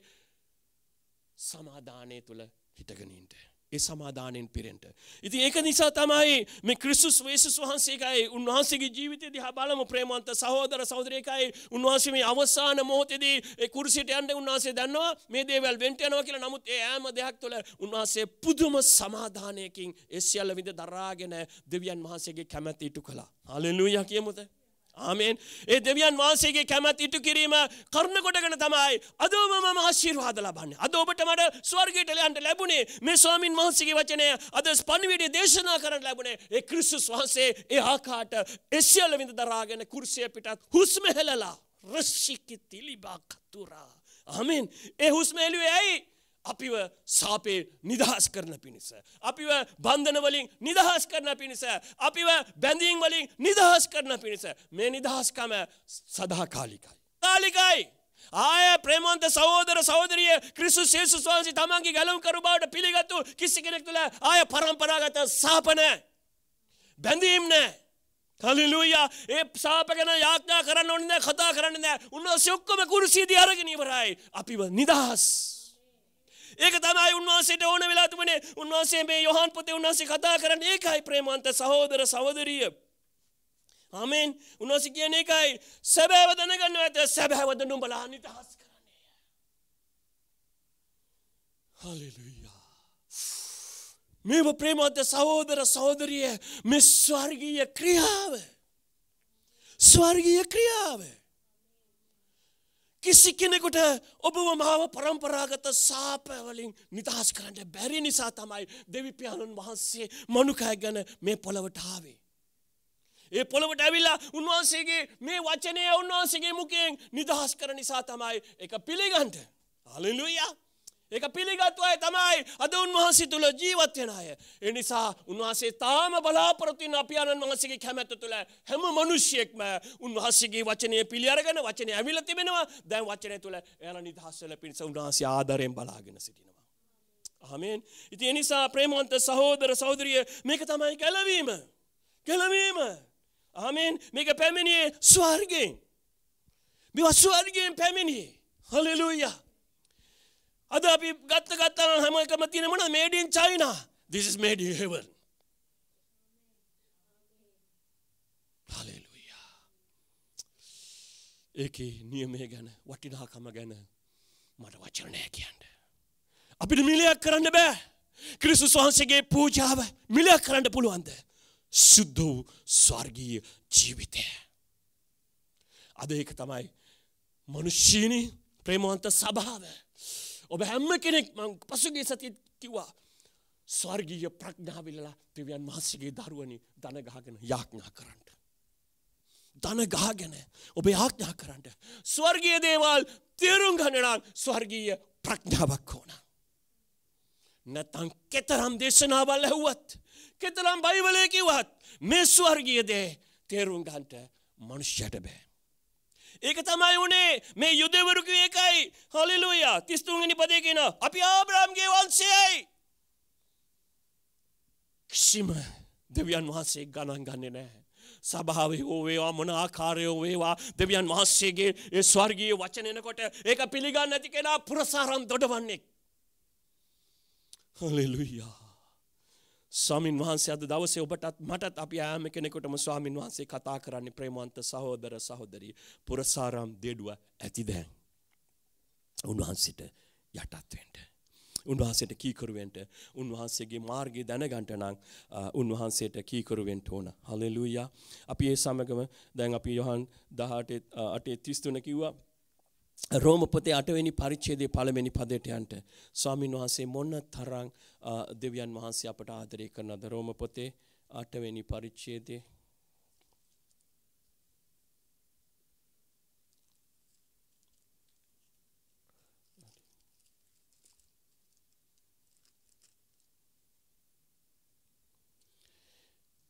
සමාදානය තුල හිටගෙන ඉන්න. ඒ සමාදානයෙන් පිරෙන්ට. ඉති ඒක නිසා තමයි මේ ක්‍රිස්සුස් වේසුස් වහන්සේකයි උන්වහන්සේගේ ජීවිතය දිහා බලමු ප්‍රේමන්ත සහෝදර සහෝදරයකයි උන්වහන්සේ මේ අවසාන මොහොතේදී ඒ කුරුසියට යන්න උන්වහන්සේ දන්නවා මේ දේවල් වෙන්ට යනවා කියලා. නමුත් ඒ ඈම දෙයක් තුළ උන්වහන්සේ පුදුම සමාදානයකින් ඒ සියල්ල විඳ දරාගෙන දෙවියන් වහන්සේගේ කැමැත්ත ඉටු කළා. හලෙලූයා කියමුද? ආමෙන් ඒ දෙවියන් වහන්සේගේ කැමැත් ඉටු කිරීම කරුණ කොටගෙන තමයි අද මම ආශිර්වාද ලබන්නේ. අද ඔබට මට ස්වර්ගයට යන්න ලැබුණේ මේ ස්වාමින් වහන්සේගේ වචනය අද ස්පන්විඩේ දේශනා කරන්න ලැබුණේ ඒ ක්‍රිස්තුස් වහන්සේ ඒ ආකාට ඒ සියලු විඳ දරාගෙන කුර්සිය පිටත් හුස්ම හෙළලා රසිකිතිලිබා කතුරා. ආමෙන් ඒ හුස්ම හෙළුවේ ඇයි? අපිව සාපේ නිදහස් කරන පිණිස. අපිව බන්ධනවලින් නිදහස් කරන පිණිස. අපිව බැඳීම් වලින් නිදහස් කරන පිණිස. මේ නිදහස්කම සදාකාලිකයි. කාලිකයි. ආය ප්‍රේමන්ත සහෝදර සහෝදරිය ක්‍රිස්තු සේසුස් වහන්සේ තමන්ගේ ගැලුම් කරු බවට පිළිගත්තු කිසි කෙනෙක් තුළ ආය පරම්පරාගත සාප නැහැ. බැඳීම් නැහැ. හලෙලූයා ඒ සාප ගැන යාඥා කරන්න ඕනේ නැහැ කතා කරන්න නැහැ. උන්වහන්සේ ඔක්කොම කුරුසියේදී අරගෙන ඉවරයි. අපිව නිදහස් ඒක තමයි උන්වහන්සේට ඕන වෙලා තිබුණේ උන්වහන්සේ මේ යොහන් පොතේ උන්වහන්සේ කතා කරන්නේ ඒකයි ප්‍රේමවන්ත සහෝදර සහෝදරිය ආමෙන් උන්වහන්සේ කියන්නේ ඒකයි සැබෑව දැනගන්න ඇත සැබෑව දනුඹලා නිදහස් කරන්නේ හalleluya මේව ප්‍රේමවන්ත සහෝදර සහෝදරිය මේ ස්වර්ගීය ක්‍රියාව ස්වර්ගීය ක්‍රියාවේ කිසි කෙනෙකුට ඔබව මාව පරම්පරාගත සාපවලින් නිදහස් කරන්න බැරි නිසා තමයි දෙවිපාණන් වහන්සේ මනුකය ගැන මේ පොළවට ආවේ. ඒ පොළොවට ඇවිල්ලා උන්වහන්සේගේ මේ වචනය උන්වහන්සේගේ මුකෙන් නිදහස් කර නිසා තමයි එක පිළිගන්ට. අලලුයා! ඒක පිළිගත්තු අය තමයි අද උන්වහන්සේ තුළ ජීවත් වෙන අය. ඒ නිසා උන්වහන්සේ තාම බලාපොරොත්තු වෙන අපි ආනන් වහන්සේගේ කැමැත්ත තුළ හැම මිනිසියෙක්ම උන්වහන්සේගේ වචනය පිළි අරගෙන වචනය ඇවිල්ලා තිබෙනවා. දැන් වචනය තුළ එයාලා නිදහස් වෙලා පිණිස උන්වහන්සේ ආදරයෙන් බලාගෙන සිටිනවා. ආමෙන්. ඉතින් ඒ නිසා ප්‍රේමවන්ත සහෝදර සහෝදරිය මේක තමයි ගැලවීම. ගැලවීම. ආමෙන්. මේක පැමිණියේ ස්වර්ගයෙන්. මේවා ස්වර්ගයෙන් පැමිණියේ. හලෙලූයා. අද අපි ගත්ත ගත්තා හැම එකම තියෙන මොනවද made in china this is made in heaven hallelujah ඒකේ නියමය ගැන වටිනාකම ගැන මට වචන නැහැ කියන්න අපිට මිලයක් කරන්න බෑ ක්‍රිස්තුස් වහන්සේගේ පූජාව මිලයක් කරන්න පුළුවන්ද සුද්ධ වූ ස්වර්ගීය ජීවිතය අද ඒක තමයි මනුෂ්‍යීනි ප්‍රේමවන්ත සභාව ඔබ හැම්ම කෙනෙක් මං පසුගේ සතිත් කිව්වා. ස්වර්ගීය ප්‍රඥාවිලලා දෙවියන් වහන්සේගේ දරුවනි දන ගහගෙන යාඥා කරන්න. දන ගහගෙන ඔබ යාඥා කරන්න. ස්වර්ගීය දේවල් තේරුම් ගන්න නම් ස්වර්ගීය ප්‍රඥාවක් ඕන. නැත්නම් කතරම් දේශනාවල් ඇහුවත් කතරම් බයිබලයේ කිව්වත් මේ ස්වර්ගීය දේ තේරුම් ගන්නට මනුෂ්‍යට බෑ. ඒක තමයි උනේ මේ යුදෙවරු කිව්ව එකයි. හලෙලූයා. 33 වෙනි පදේ කියනවා අපි ආබ්‍රාම්ගේ වංශයයි. කිසිම දෙවියන් වහන්සේ ගණන් ගන්නේ නැහැ. සභාවේ හෝ වේවා මොන ආකාරයෝ වේවා දෙවියන් වහන්සේගේ ඒ ස්වර්ගීය වචන එනකොට ඒක පිළිගන්නේ නැති කෙනා පුරසාරම් දොඩවන්නේ. හලෙලූයා. ස්වාමින් වහන්සේ අද දවසේ ඔබටත් මටත් අපි ආම කෙනෙකුටම ස්වාමින් වහන්සේ කතා කරන්නේ ප්‍රේමවන්ත සහෝදර සහෝදරිය පුරසාරම් දෙඩුව ඇති දැන්. උන්වහන්සේට යටත් වෙන්න. උන්වහන්සේට කීකරුවෙන්ට උන්වහන්සේගේ මාර්ගය දැනගන්ට නම් උන්වහන්සේට කීකරුවෙන්ට ඕන. හලෙලුයා. අපි ඒ සමගම දැන් අපි යොහන් 18 8 33 කිව්වා රෝම පොතේ 8 වෙනි පරිච්ඡේදයේ පළවෙනි පදයට යන්න ස්වාමින් වහන්සේ මොන තරම් දෙවියන් වහන්සේ අපට ආදරය කරනද රෝම පොතේ 8 වෙනි පරිච්ඡේදයේ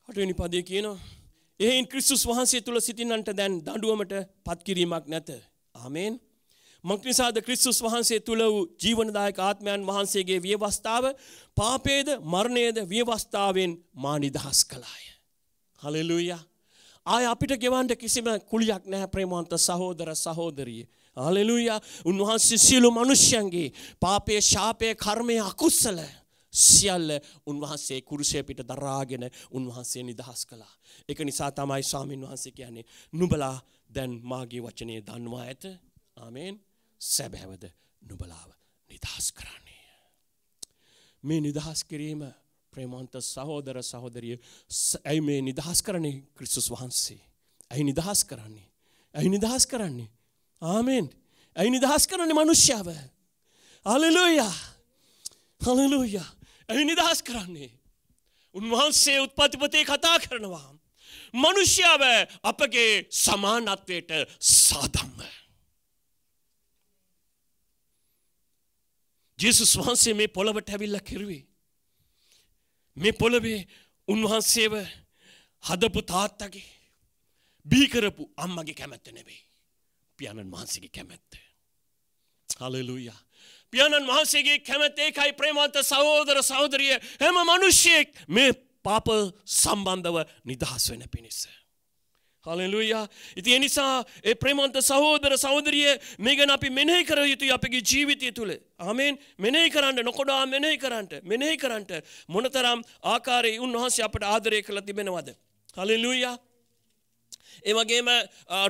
අටවෙනි පදේ කියනවා එහෙන් ක්‍රිස්තුස් වහන්සේ තුල සිටින්නන්ට දැන් දඬුවමට පත්කිරීමක් නැත ආමේන් මක්නිසාද ක්‍රිස්තුස් වහන්සේ තුළ වූ ජීවනදායක ආත්මයන් වහන්සේගේ ව්‍යවස්ථාව පාපේද මරණයේද ව්‍යවස්ථාවෙන් මා නිදහස් කළාය. හලෙලුයා. ආය අපිට ගෙවන්ට කිසිම කුලියක් නැහැ ප්‍රේමවන්ත සහෝදර සහෝදරිය. හලෙලුයා. උන්වහන්සේ සියලු මිනිස්යන්ගේ පාපයේ ශාපයේ කර්මයේ අකුසල සියල්ල උන්වහන්සේ කුරුසය පිට දරාගෙන උන්වහන්සේ නිදහස් කළා. ඒක නිසා තමයි ස්වාමින් වහන්සේ කියන්නේ නුඹලා දැන් මාගේ වචනේ දන්වා ඇත. ආමේන්. සැබෑවද නුබලාව නිදහස් කරන්නේ. මේ නිදහස් කිරීම ප්‍රේමන්ත සහෝදර සහෝදරිය ඇයි මේ නිදහස් කරන්නේ ක්‍රිස්තුස් වහන්සේ. ඇයි නිදහස් කරන්නේ. ඇයි නිදහස් කරන්නේ. ආමෙන් ඇයි නිදහස් කරන්නේ මනුෂ්‍යාව. අලලෝයා හලලෝයා ඇයි නිදහස් කරන්නේ. උන්වහන්සේ උත්පතිපතේ කතා කරනවා. මනුෂ්‍යාව අපගේ සමානත්වයට සාදම්ම. ජේසුස් වහන්සේ මේ පොළවට ඇවිල්ලා කිරුවේ. මේ පොළවේ උන්වහන්සේව හදපු තාත්තගේ බීකරපු අම්මගේ කැමැත්ත නෙවෙයි. පියාණන් වහන්සේගේ කැමැත්ත. හලෙලූයා. පියාණන් වහන්සේගේ කැමැත්ත ඒකයි ප්‍රේමවන්ත සහෝදර සහෝදරිය හැම මිනිසියෙක් මේ පාප සම්බන්ධව නිදහස් වෙන පිණිස. හලෙලුයා. ඉතින් ඒ නිසා ඒ ප්‍රේමන්ත සහෝදර සහෝදරිය මේ ගැන අපි මෙනෙහි කර යුතුයි අපගේ ජීවිතය තුළ. ආමෙන් මෙනෙහි කරන්න නොකොඩා මෙනෙහි කරන්න මෙනෙහි කරන්න මොනතරම් ආකාරයේ උන්වහන්සේ අපට ආදරය කළ තිබෙනවද. හලෙලුයා. ඒ වගේම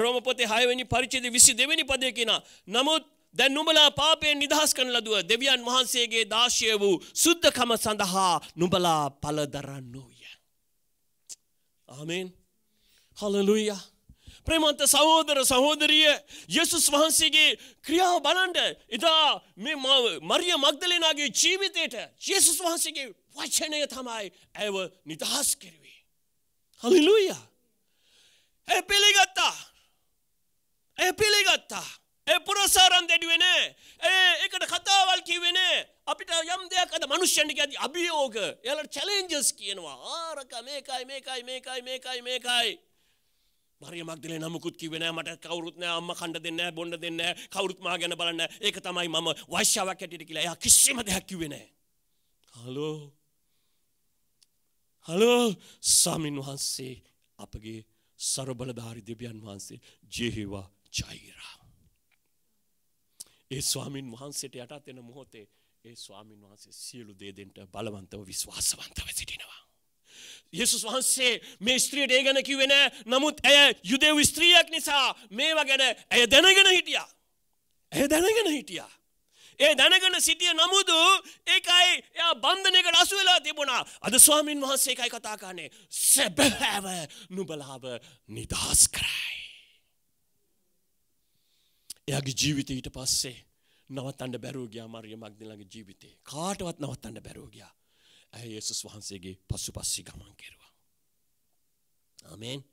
රෝම පොතේ 6 වෙනි පරිච්ඡේදයේ 22 වෙනි පදයේ කියනවා නමුත් දැන් නුඹලා පාපයෙන් නිදහස් කරන ලදුව දෙවියන් වහන්සේගේ දාශය වූ සුද්ධකම සඳහා නුඹලා පළදරන්නෝය. ආමෙන් හලලුයියා. ප්‍රේමන්ත සහෝදර සහෝදරිය යෙසුස් වහන්සේගේ ක්‍රියාව බලන්ට එදා මේ මරිය මක්දලනාගේ ජීවිතයට ජෙසුස් වහන්සේගේ වචනය තමයි ඇව නිදහස් කෙරුවේ. හලිලුය ඇ පිළිගත්තා ඇ පිළිගත්තා ඒ පුරසාරන් දෙඩුවනේ ඒ එකට කතාවල් කිවෙනේ අපිට යම් දෙයක් අද මනුෂ්‍යන්ටික ඇති අභියෝග එල චලෙන්ජස් කියනවා ආරක මේකයි මේකයි මේකයි මේකයි මේකයි මරිය මග්දලේ නමකුත් කිව්වේ නෑ මට කවුරුත් නෑ අම්මා කන්න දෙන්නේ නෑ බොන්න දෙන්නේ නෑ කවුරුත් මා ගැන බලන්නේ නෑ ඒක තමයි මම වෛශ්‍යාවක් හැටියට කියලා එයා කිසිම දෙයක් කිව්වේ නෑ හලෝ හලෝ ස්වාමීන් වහන්සේ අපගේ ਸਰබලධාරි දෙවියන් වහන්සේ ජේහවා ජෛරා ඒ ස්වාමින් වහන්සේට යටත් වෙන මොහොතේ ඒ ස්වාමින් වහන්සේ සියලු දේ දෙන්න බලවන්තව විශ්වාසවන්තව සිටිනවා යෙසුස් වහන්සේ මේ ස්ත්‍රියට ඒ ගැන කිව්වේ නෑ. නමුත් ඇය යුදෙව් ස්ත්‍රියක් නිසා මේවා ගැන ඇය දැනගෙන හිටියා. ඇය දැනගෙන හිටියා. ඒ දැනගෙන සිටිය නමුදු ඒකයි එයා බන්ධනයකට අසු වෙලා තිබුණා. අද ස්වාමින් වහන්සේ එකයි කතා කරන්නේ. සැබෑව නුඹලාව නිදහස් කරයි. එයාගේ ජීවිතය ඊට පස්සේ නවත්තන්න බැරුව ගියා මරිය මග්දලගේ ජීවිතේ. කාටවත් නවත්තන්න බැරුව ගියා. ඇහි යේසුස් වහන්සේගේ පසුපස්සේ ගමන් කෙරුවා. ආමෙන්.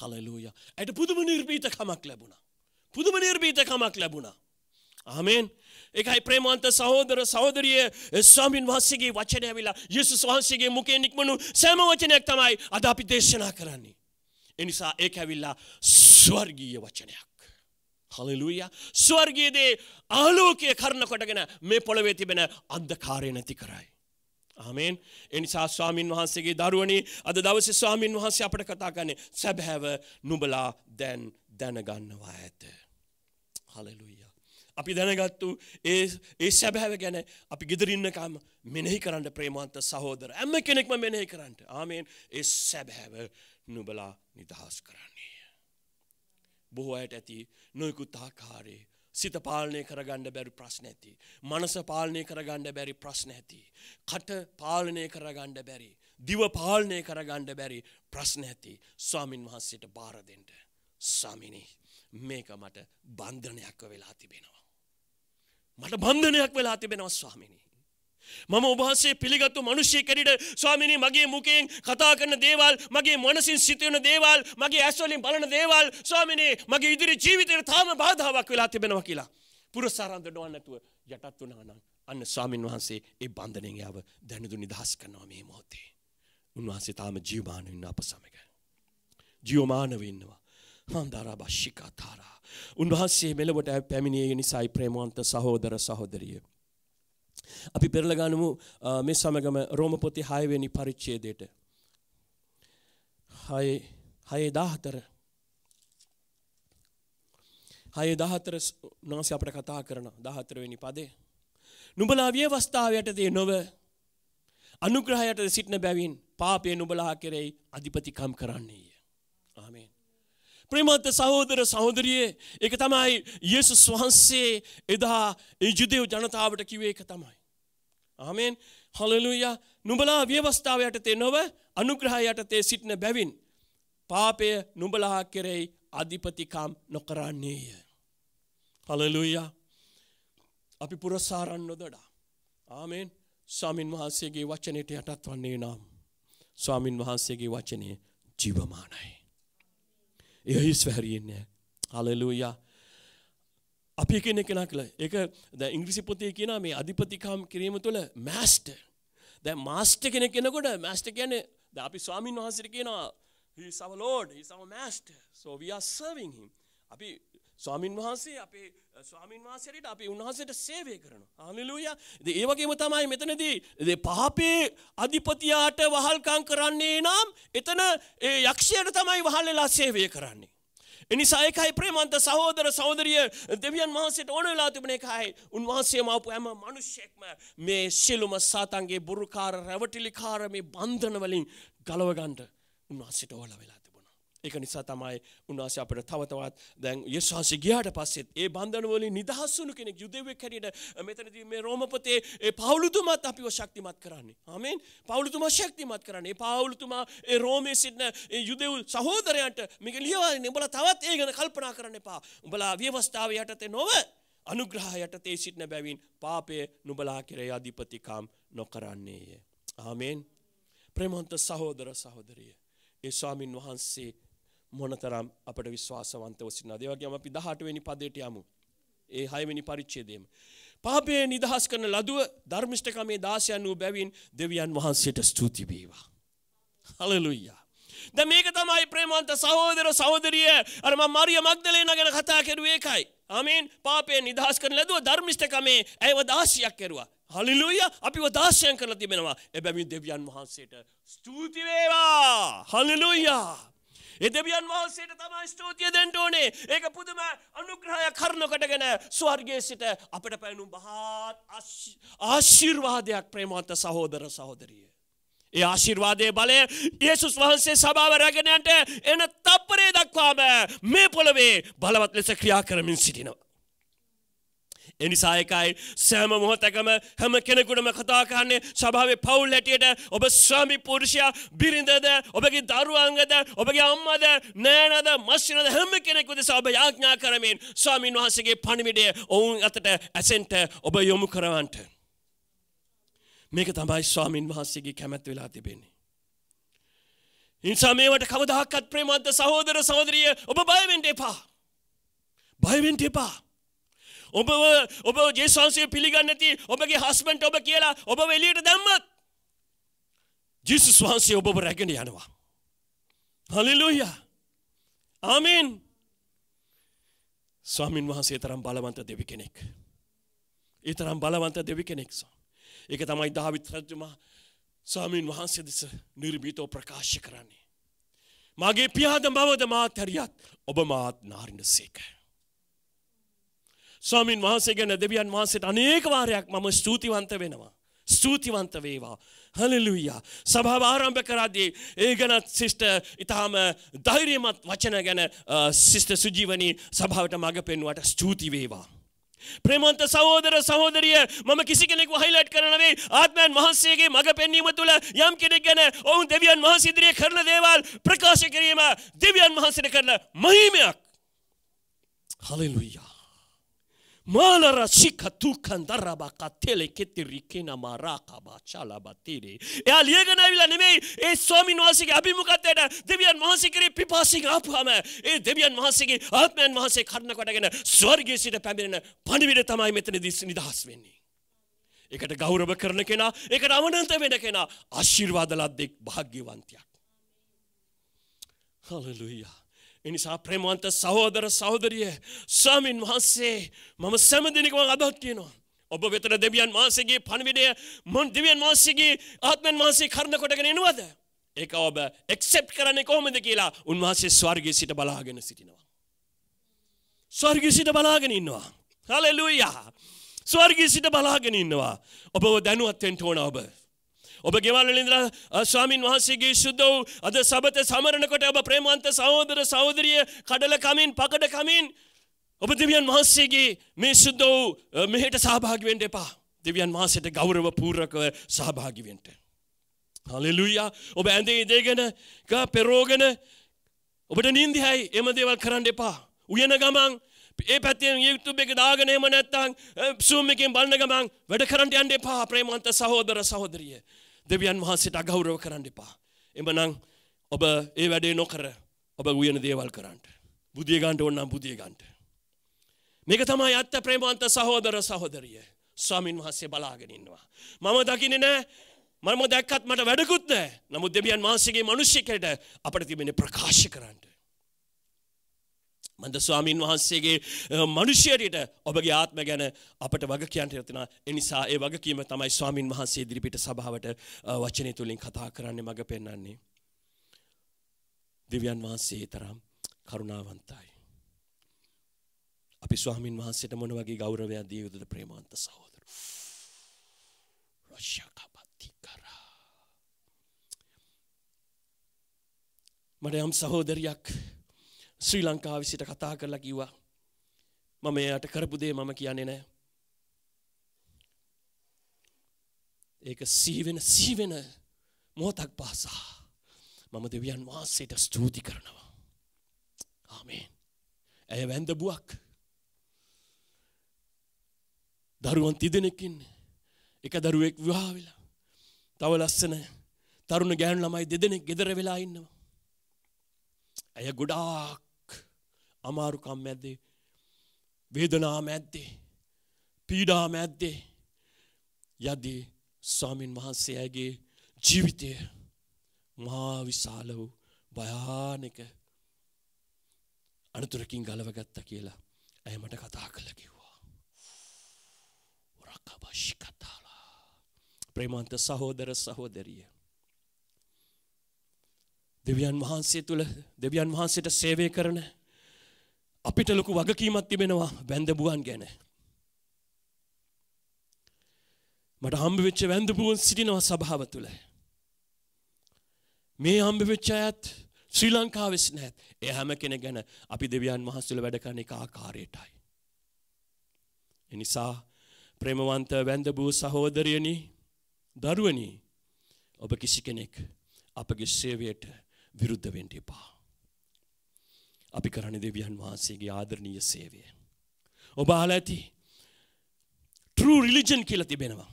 හලෙලූයා. ඇයට පුදුම නිර්භීතකමක් ලැබුණා. පුදුම නිර්භීතකමක් ලැබුණා. ආමෙන්. ඒකයි ප්‍රේමවන්ත සහෝදර සහෝදරිය ස්වාමින් වහන්සේගේ වචනය ඇවිලා යේසුස් වහන්සේගේ මුඛයෙන් නික්මණු සෑම වචනයක් තමයි අද අපි දේශනා කරන්නේ. ඒ නිසා ඒක ඇවිල්ලා ස්වර්ගීය වචනයක්. හලලුය ස්වර්ගයේදේ ආලෝකය කරන කොටගෙන මේ පොළවේ තිබෙන අන්ධකාරය නැති කරයි. ආමෙන්. ඒ නිසා ස්වාමින් වහන්සේගේ දරුවනි අද දවසේ ස්වාමින් වහන්සේ අපට කතා කරන්නේ සැබෑව නුඹලා දැන් දැනගන්නවා ඇත. හලෙලුයා. අපි දැනගත්තු ඒ ඒ සැබෑව ගැන අපි gedirinnaකම මෙනෙහි කරන්න ප්‍රේමවන්ත සහෝදර හැම කෙනෙක්ම මෙනෙහි කරන්න. ආමෙන්. ඒ සැබෑව නුඹලා නිදහස් කරන්නේ. බොහෝ අයට ඇති නොයෙකුත් ආකාරයේ සිත පාලනය කරගන්න බැරි ප්‍රශ්න ඇති. මනස පාලනය කරගන්න බැරි ප්‍රශ්න ඇති. කට පාලනය කරගන්න බැරි. දිව පාලනය කරගන්න බැරි ප්‍රශ්න ඇති. ස්වාමින් වහන්සේට බාර දෙන්න. ස්වාමිනී මේක මට බන්ධනයක් වෙලා තිබෙනවා. මට බන්ධනයක් වෙලා තිබෙනවා ස්වාමිනී. මම ඔබහන්සේ පිළිගත්තු මනුෂ්‍ය කෙරට ස්වාමිනි මගේ මුකෙන් කතා කරන දේවල් මගේ මනසින් සිතවන දේවල් මගේ ඇස්වලින් බලන දේවල් ස්වාමිනේ මගේ ඉදිරි ජීවිතයට තාම බාධාවක් වෙලා තිබෙනවා කියලා පුරසාරන්ද නොවන්නතුව යටත් වනානම් අන්න ස්වාමින් වහන්සේ ඒ බන්ධනයෙන් යාව දැනදු නිදහස් කරනවා මේ මොහොතේ උන්වහන්සේ තාම ජීවමානවෙන්න අප සමග ජියෝමානව ඉන්නවා හන්දරා භශ්ෂිකා තාරා උන්වහන්සේ මෙලවට පැමිණියේ නිසයි ප්‍රේමවන්ත සහෝදර සහෝදරිය අපි පෙරලගනමු මේ සමගම රෝමපොති හයවෙනි පරිච්චේදයට. හයේ දාහතර හය දහතර නාසි අපට කතා කරන දහතරවෙනි පදේ. නුබලා ව්‍යවස්ථාවයටදේ නොව අනුග්‍රහයට සිටින බැවින් පාපය නුබලා කෙරෙයි අධිපතිකම් කරන්නේය. ආමේ. ප්‍රමත්ත සහෝදර සහෝදරියේ එක තමයි යසුස් වහන්සේ එදා ඒ ජුදෙව් ජනතාවට කිවේ එක තමයි. ආමෙන්. හලෙලුයා. නුඹලා ව්‍යවස්ථාව යටතේ නොව අනුග්‍රහය යටතේ සිටින බැවින් පාපය නුඹලා කෙරෙහි අධිපතිකම් නොකරන්නේය. හලෙලුයා. අපි පුරසාරන් නොදඩා. ආමෙන්. ස්වාමින් වහන්සේගේ වචනයට යටත් වන්නේ නම් ස්වාමින් වහන්සේගේ වචනය ජීවමානයි. එහිස් වැහැරියන්නේ. හලෙලුයා. අපි කෙනෙ කෙනා කළ එක ද ඉංග්‍රිසි පොතේ කියන මේ අධිපතිකාම් කිරීම තුළ මෑස්ට දැ මාස්ට කෙනෙ කෙනකොට මෑස්ට කියන ද අපි ස්වාමීන් වහන්සිර කියනවා සවලෝඩ සම මෑස්ට සෝවිය සර්විංහිම් අපි ස්වාමින් වහන්සේ අපේ ස්වාමින් වහන්සේට අපි උන්වහන්සේට සේවය කරනවා. හාලෙලූයා. ඉතින් ඒ වගේම තමයි මෙතනදී මේ පාපේ අධිපතියාට වහල්කම් කරන්නේ නම් එතන ඒ යක්ෂයාට තමයි වහල් වෙලා සේවය කරන්නේ. එනිසා ඒකයි ප්‍රේමන්ත සහෝදර සහෝදරිය දෙවියන් වහන්සේට ඕන වෙලා තිබුණ එකයි උන්වහන්සේම ආපු හැම මිනිසෙක්ම මේ සිළුම සාතන්ගේ බුරුකාර රැවටිලිකාර මේ බන්ධන වලින් ගලව ගන්න උන්වහන්සේට ඕන වෙලා ඒක නිසා තමයි උන්වහන්සේ අපිට තව තවත් දැන් යේසුස් ගියාට පස්සෙත් ඒ බන්ධන වලින් නිදහස් වුණු කෙනෙක් යුදෙව්වෙක් හැටියට මෙතනදී මේ රෝමපතේ ඒ පාවුලුතුමාත් අපිව ශක්තිමත් කරන්නේ. ආමෙන්. පාවුලුතුමා ශක්තිමත් කරන්නේ. ඒ පාවුලුතුමා ඒ රෝමේ සිටින ඒ යුදෙව් සහෝදරයන්ට මේක ලියවලා ඉන්නේ. උඹලා තවත් ඒ ගැන කල්පනා කරන්න එපා. උඹලා ව්‍යවස්ථාව යටතේ නොව අනුග්‍රහ යටතේ සිටින බැවින් පාපය නුඹලා කෙරෙහි අධිපතිකම් නොකරන්නේය. ආමෙන්. ප්‍රේමවන්ත සහෝදර සහෝදරිය. ඒ ස්වාමින් වහන්සේ මොනතරම් අපට විශ්වාසවන්තව සිටිනවද? ඒ වගේම අපි 18 වෙනි පදයට යමු. ඒ 6 වෙනි පරිච්ඡේදයේම පාපයේ නිදහස් කරන ලදුව ධර්මිෂ්ඨකමේ දාසයන් වූ බැවින් දෙවියන් වහන්සේට ස්තුති වේවා. හලෙලූයා. දැන් මේක තමයි ප්‍රේමවන්ත සහෝදර සහෝදරිය අර මම මරිය මග්දලේනා ගැන කතා කරුවේ ඒකයි. ආමෙන් පාපයේ නිදහස් කරන ලදුව ධර්මිෂ්ඨකමේ ඇයව දාසියක් කරුවා. හලිලුයා අපිව දාශයන් කරලා තිබෙනවා එබැවින් දෙවියන් වහන්සේට ස්තුති වේවා හලිලුයා එදවියන් වහන්සේට තමයි ස්තුතිය දෙන්න ඕනේ. ඒක පුදුම අනුග්‍රහය කරනකොටගෙන ස්වර්ගයේ සිට අපට පැනුම් බහත් ආශිර්වාදයක් ප්‍රේමවන්ත සහෝදර සහෝදරිය. ඒ ආශිර්වාදයේ බලය යේසුස් වහන්සේ සභාව රැගෙන යන්නට එන තප්පරේ දක්වාම මේ පොළවේ බලවත් ලෙස ක්‍රියා කරමින් සිටිනවා. එනිසා එකයි සෑම මොහොතකම හැම කෙනෙකුටම කතා කරන්නේ ස්වභාවයේ පවුල් හැටියට ඔබ ස්වාමි පුරුෂයා බිරිඳද ඔබගේ දරුවන්ගද ඔබගේ අම්මද නෑනද මස්සිනද හැම කෙනෙකු දෙස ඔබ යාඥා කරමින් ස්වාමීන් වහන්සේගේ පණිවිඩය ඔවුන් අතට ඇසෙන්ට ඔබ යොමු කරවන්ට මේක තමයි ස්වාමින් වහන්සේගේ කැමැත් වෙලා තිබෙන්නේ ඉන්සා මේවට කවදාහක්වත් ප්‍රේමන්ත සහෝදර සහෝදරිය ඔබ බය වෙන්න එපා බය වෙන්න එපා ඔබව ඔබ ජේසන්සේ පිළිගන්නති ඔබගේ හස්බන්ට ඔබ කියලා ඔබ එලියට දැම්මත් ජිසුස් වහන්සේ ඔබ රැගෙන යනවා. හලිලුය ආමීන් ස්වාමින් වහන්සේ තරම් බලවන්ත දෙවි කෙනෙක්. ඒ තරම් බලවන්ත දෙවි කෙනෙක් ඒක තමයි දහවිත් රජ්ජුමා ස්වාමීන් වහන්සේ දෙස නිර්භීතව ප්‍රකාශ කරන්නේ. මගේ පියාද බවද මාත් හැරියත් ඔබ මාත් නාරින සේකයි. ස්වාමින් වහන්සේ ගැන දෙවියන් වහන්සේට අනේක වාරයක් මම ස්තුතිවන්ත වෙනවා. ස්තුතිවන්ත වේවා. හලෙලුයා. සභාව ආරම්භ කරද්දී ඒ ගැනත් සිස්ටර් ඊටාම ධෛර්යමත් වචන ගැන සිස්ටර් සුජීවනි සභාවට මඟ පෙන්වුවට ස්තුති වේවා. ප්‍රේමන්ත සහෝදර සහෝදරිය මම කිසි කෙනෙක් හයිලයිට් කරනවේ ආත්මයන් වහන්සේගේ මඟ පෙන්වීම තුළ යම් කෙනෙක් ගැන ඔවුන් දෙවියන් වහන්සේ ඉදිරියේ කරන දේවල් ප්‍රකාශ කිරීම දෙවියන් වහන්සේට කරන මහිමයක්. හලෙලුයා. Malara shika tu kandara bakatele kete rikena maraka bachala batiri. E aliegana vila nemei e swami nwasige abimukatena දෙවියන් වහන්සේගේ පිපාසින් ආපුහම ඒ දෙවියන් වහන්සේගේ ආත්මයන් වහන්සේ කරුණ කොටගෙන ස්වර්ගයේ සිට පැමිණෙන පණිවිඩ තමයි මෙතනදී නිදහස් වෙන්නේ. ඒකට ගෞරව කරන කෙනා, ඒකට අවනත වෙන කෙනා ආශිර්වාද ලද්දෙක් වාග්යවන්තයක්. හalleluya. එනිසා ප්‍රේමවන්ත සහෝදර සහෝදරිය ස්වාමින් වහන්සේ මම සෑම දිනකම අදහත් කියනවා. ඔබ වෙතට දෙවියන් වහන්සේගේ පණිවිඩය මොන් දෙවියන් වහන්සේගේ ආත්මයන් වහන්සේ කරන කොටගෙන එනවද? ඒක ඔබ ඇක්සෙප්ට් කරන්නේ කොහොමද කියලා උන්වහන්සේ ස්වර්ගයේ සිට බලාගෙන සිටිනවා. ස්වර්ගයේ සිට බලාගෙන ඉන්නවා. හalleluya. ස්වර්ගයේ සිට බලාගෙන ඉන්නවා. ඔබව දැනුවත් වෙන්න ඕන ඔබ. ඔබ ගෙවල්ලින්ද ස්වාමින් වහන්සේගේ ශුද්ධ වූ අද සබත සමරණකොට ඔබ ප්‍රේමන්ත සහෝදර සහෝදරිය කඩල කමින් පකඩ කමින් ඔබ දෙවියන් වහන්සේගේ මේ ශුද්ධ වූ මෙහෙට සහභාගි වෙන්න එපා. දෙවියන් වහන්සේට ගෞරව පූර්වකව සහභාගි වෙන්න. හලෙලුයා ඔබ ඇඳේ ඉඳගෙන ගා පෙරෝගෙන ඔබට නිින්දයි එම දේවල් කරන්න එපා. උයන ගමන් ඒ පැත්තෙන් යුතුබ එක දාගනේම නැත්තං සූමිකින් බලන්න ගමන් වැඩ කරට යන්න එපා ප්‍රේමන්ත සහෝදර සහෝදරිය. දෙවියන් වහන්සේට අගෞරව කරන්න එපා. එමනම් ඔබ ඒ වැඩේ නොකර ඔබ උයන දේවල් කරන්න. බුදිය ගන්නට ඕන නම් බුදිය ගන්න. මේක තමයි අත්ත ප්‍රේමවන්ත සහෝදර සහෝදරිය. ස්වාමින් වහන්සේ බලාගෙන ඉන්නවා. මම දකින්නේ නෑ මම දැක්කත් මට වැඩකුත් නෑ. නමුත් දෙවියන් වහන්සේගේ මිනිස්සෙකට අපිට තිබෙන ප්‍රකාශ කරන්න. මන්ද ස්වාමීන් වහන්සේගේ මනුෂ්‍යයට ඔබගේ ආත්ම ගැන අපට වග කියන්ට රතින එනිසා ඒ වගකීම තමයි ස්වාමීන් වහන්සේ දිරිපිට සභාවට වචනය තුළින් කතා කරන්නේ මඟ පෙන්නන්නේ. දෙවියන් වහන්සේ තරම් කරුණාවන්තයි. අපි ස්වාමීන් වහන්සේට මොන වගේ ගෞරවයක් දිය යුතුද ප්‍රේමාන්ත සහෝදර. රශ්‍යකපති කරා. මට යම් සහෝදරියක් ශ්‍රී ලංකාව සිට කතා කරලා කිව්වා මම එයාට කරපු දේ මම කියන්නේ නෑ ඒක සීවෙන සීවෙන මොහොතක් පාසා මම දෙවියන් වහන්සේට ස්තුති කරනවා ආමෙන් ඇය වැන්දබුවක් දරුවන් තිදෙනෙක් ඉන්නේ එක දරුවෙක් විවාහ වෙලා තව ලස්සන තරුණ ගෑනු ළමයි දෙදෙනෙක් ගෙදර වෙලා ඉන්නවා ඇය ගොඩාක් අමාරුකම් මැද්දේ වේදනා මැද්දේ පීඩා මැද්දේ යදී ස්වාමින් වහන්සේගේ ජීවිතය මහා විශාල වූ භයානක අනතුරකින් ගලවගත්තා කියලා ඇය මට කතා කළා කිව්වා. රකබෂ් කතාලා. ප්‍රේමන්ත සහෝදර සහෝදරිය. දෙවියන් වහන්සේ තුල දෙවියන් වහන්සේට සේවය කරන අපිට ලොකු වගකීමක් තිබෙනවා වැන්දබුවන් ගැන. මට හම්බ වෙච්ච වැන්දබුවන් සිටිනවා සභාව තුළ. මේ හම්බ වෙච්ච අයත් ශ්‍රී ලංකාවෙස් නැත්. ඒ හැම කෙනෙක් ගැන අපි දෙවියන් වහන්සේලා වැඩ කරන එක ආකාරයටයි. ඒ නිසා ප්‍රේමවන්ත වැන්දබුව සහෝදරයනි, දරුවනි ඔබ කිසි කෙනෙක් අපගේ සේවයට විරුද්ධ වෙන්න එපා. අපි කරන දෙවියන් වහන්සේගේ ආදරණීය සේවය. ඔබ අහලා ඇති true religion කියලා තිබෙනවා.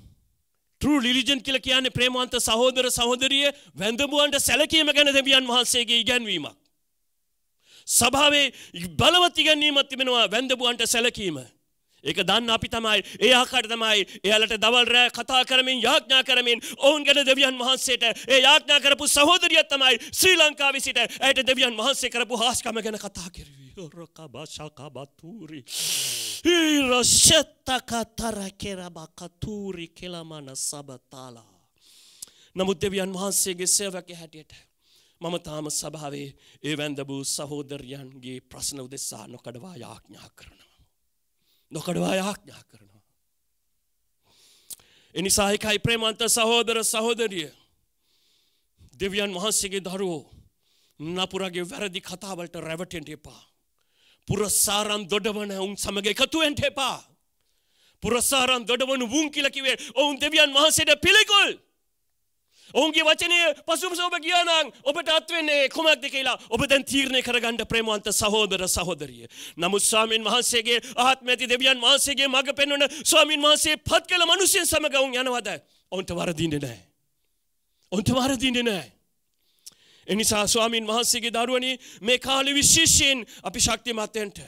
true religion කියලා කියන්නේ ප්‍රේමවන්ත සහෝදර සහෝදරිය වැඳමුවන්ට සැලකීම ගැන දෙවියන් වහන්සේගේ ඉගැන්වීමක්. සභාවේ බලවත් ඉගැන්වීමක් තිබෙනවා වැඳමුවන්ට සැලකීම. ඒක දන්න අපි තමයි ඒ ආකාරයට තමයි එයාලට දවල් රෑ කතා කරමින් යාඥා කරමින් ඔවුන් ගැන දෙවියන් වහන්සේට ඒ යාඥා කරපු සහෝදරිය තමයි ශ්‍රී ලංකාවේ සිට ඇයට දෙවියන් වහන්සේ කරපු හාස්කම ගැන කතා කරුවේ රකබෂකබතුරි ඉරෂත්තකතර කෙරබකතුරි කෙලමන සබතාලා නමුත් දෙවියන් වහන්සේගේ සේවක හැටියට මම තාම සභාවේ ඒ වැන්දබූ සහෝදරයන්ගේ ප්‍රශ්න උදෙසා නොකඩවා යාඥා කරනවා නොකඩවා යාඥා කරනවා. එනිසා එකයි ප්‍රේමන්ත සහෝදර සහෝදරිය දෙවියන් වහන්සේගේ දරුවෝ නපුරගේ වැරදි කතාවලට රැවටෙන්ට එපා. පුරස්සාරන් දොඩවන ඔවුන් සමඟ එකතුවෙන්ට එපා. පුරස්සාරන් දොඩවනු වුන් කියලකිවේ ඔවුන් දෙවියන් වහන්සේට පිළිකොල්. ඔවුන්ගේ වචනය පසුපසෝබ කියනං ඔබට අත්වෙන්නේ කුමක්ද කියලා ඔබ දැන් තීරණය කරගන්න ප්‍රේමවන්ත සහෝදර සහෝදරිය. නමුත් ස්වාමීන් වහන්සේගේ ආත්මඇති දෙවියන් වහන්සේගේ මඟ පෙන්වන ස්වාමීන් වහන්සේ පත් කළ මනුෂ්‍යය සමඟ ඔවුන් යනවද ඔන්ට වරදින්න නෑ. ඔන්ට වරදින්න නෑ. එනිසා ස්වාමීන් වහන්සේගේ දරුවනි මේ කාලි විශේෂයෙන් අපි ශක්තිමත්තයෙන්ට.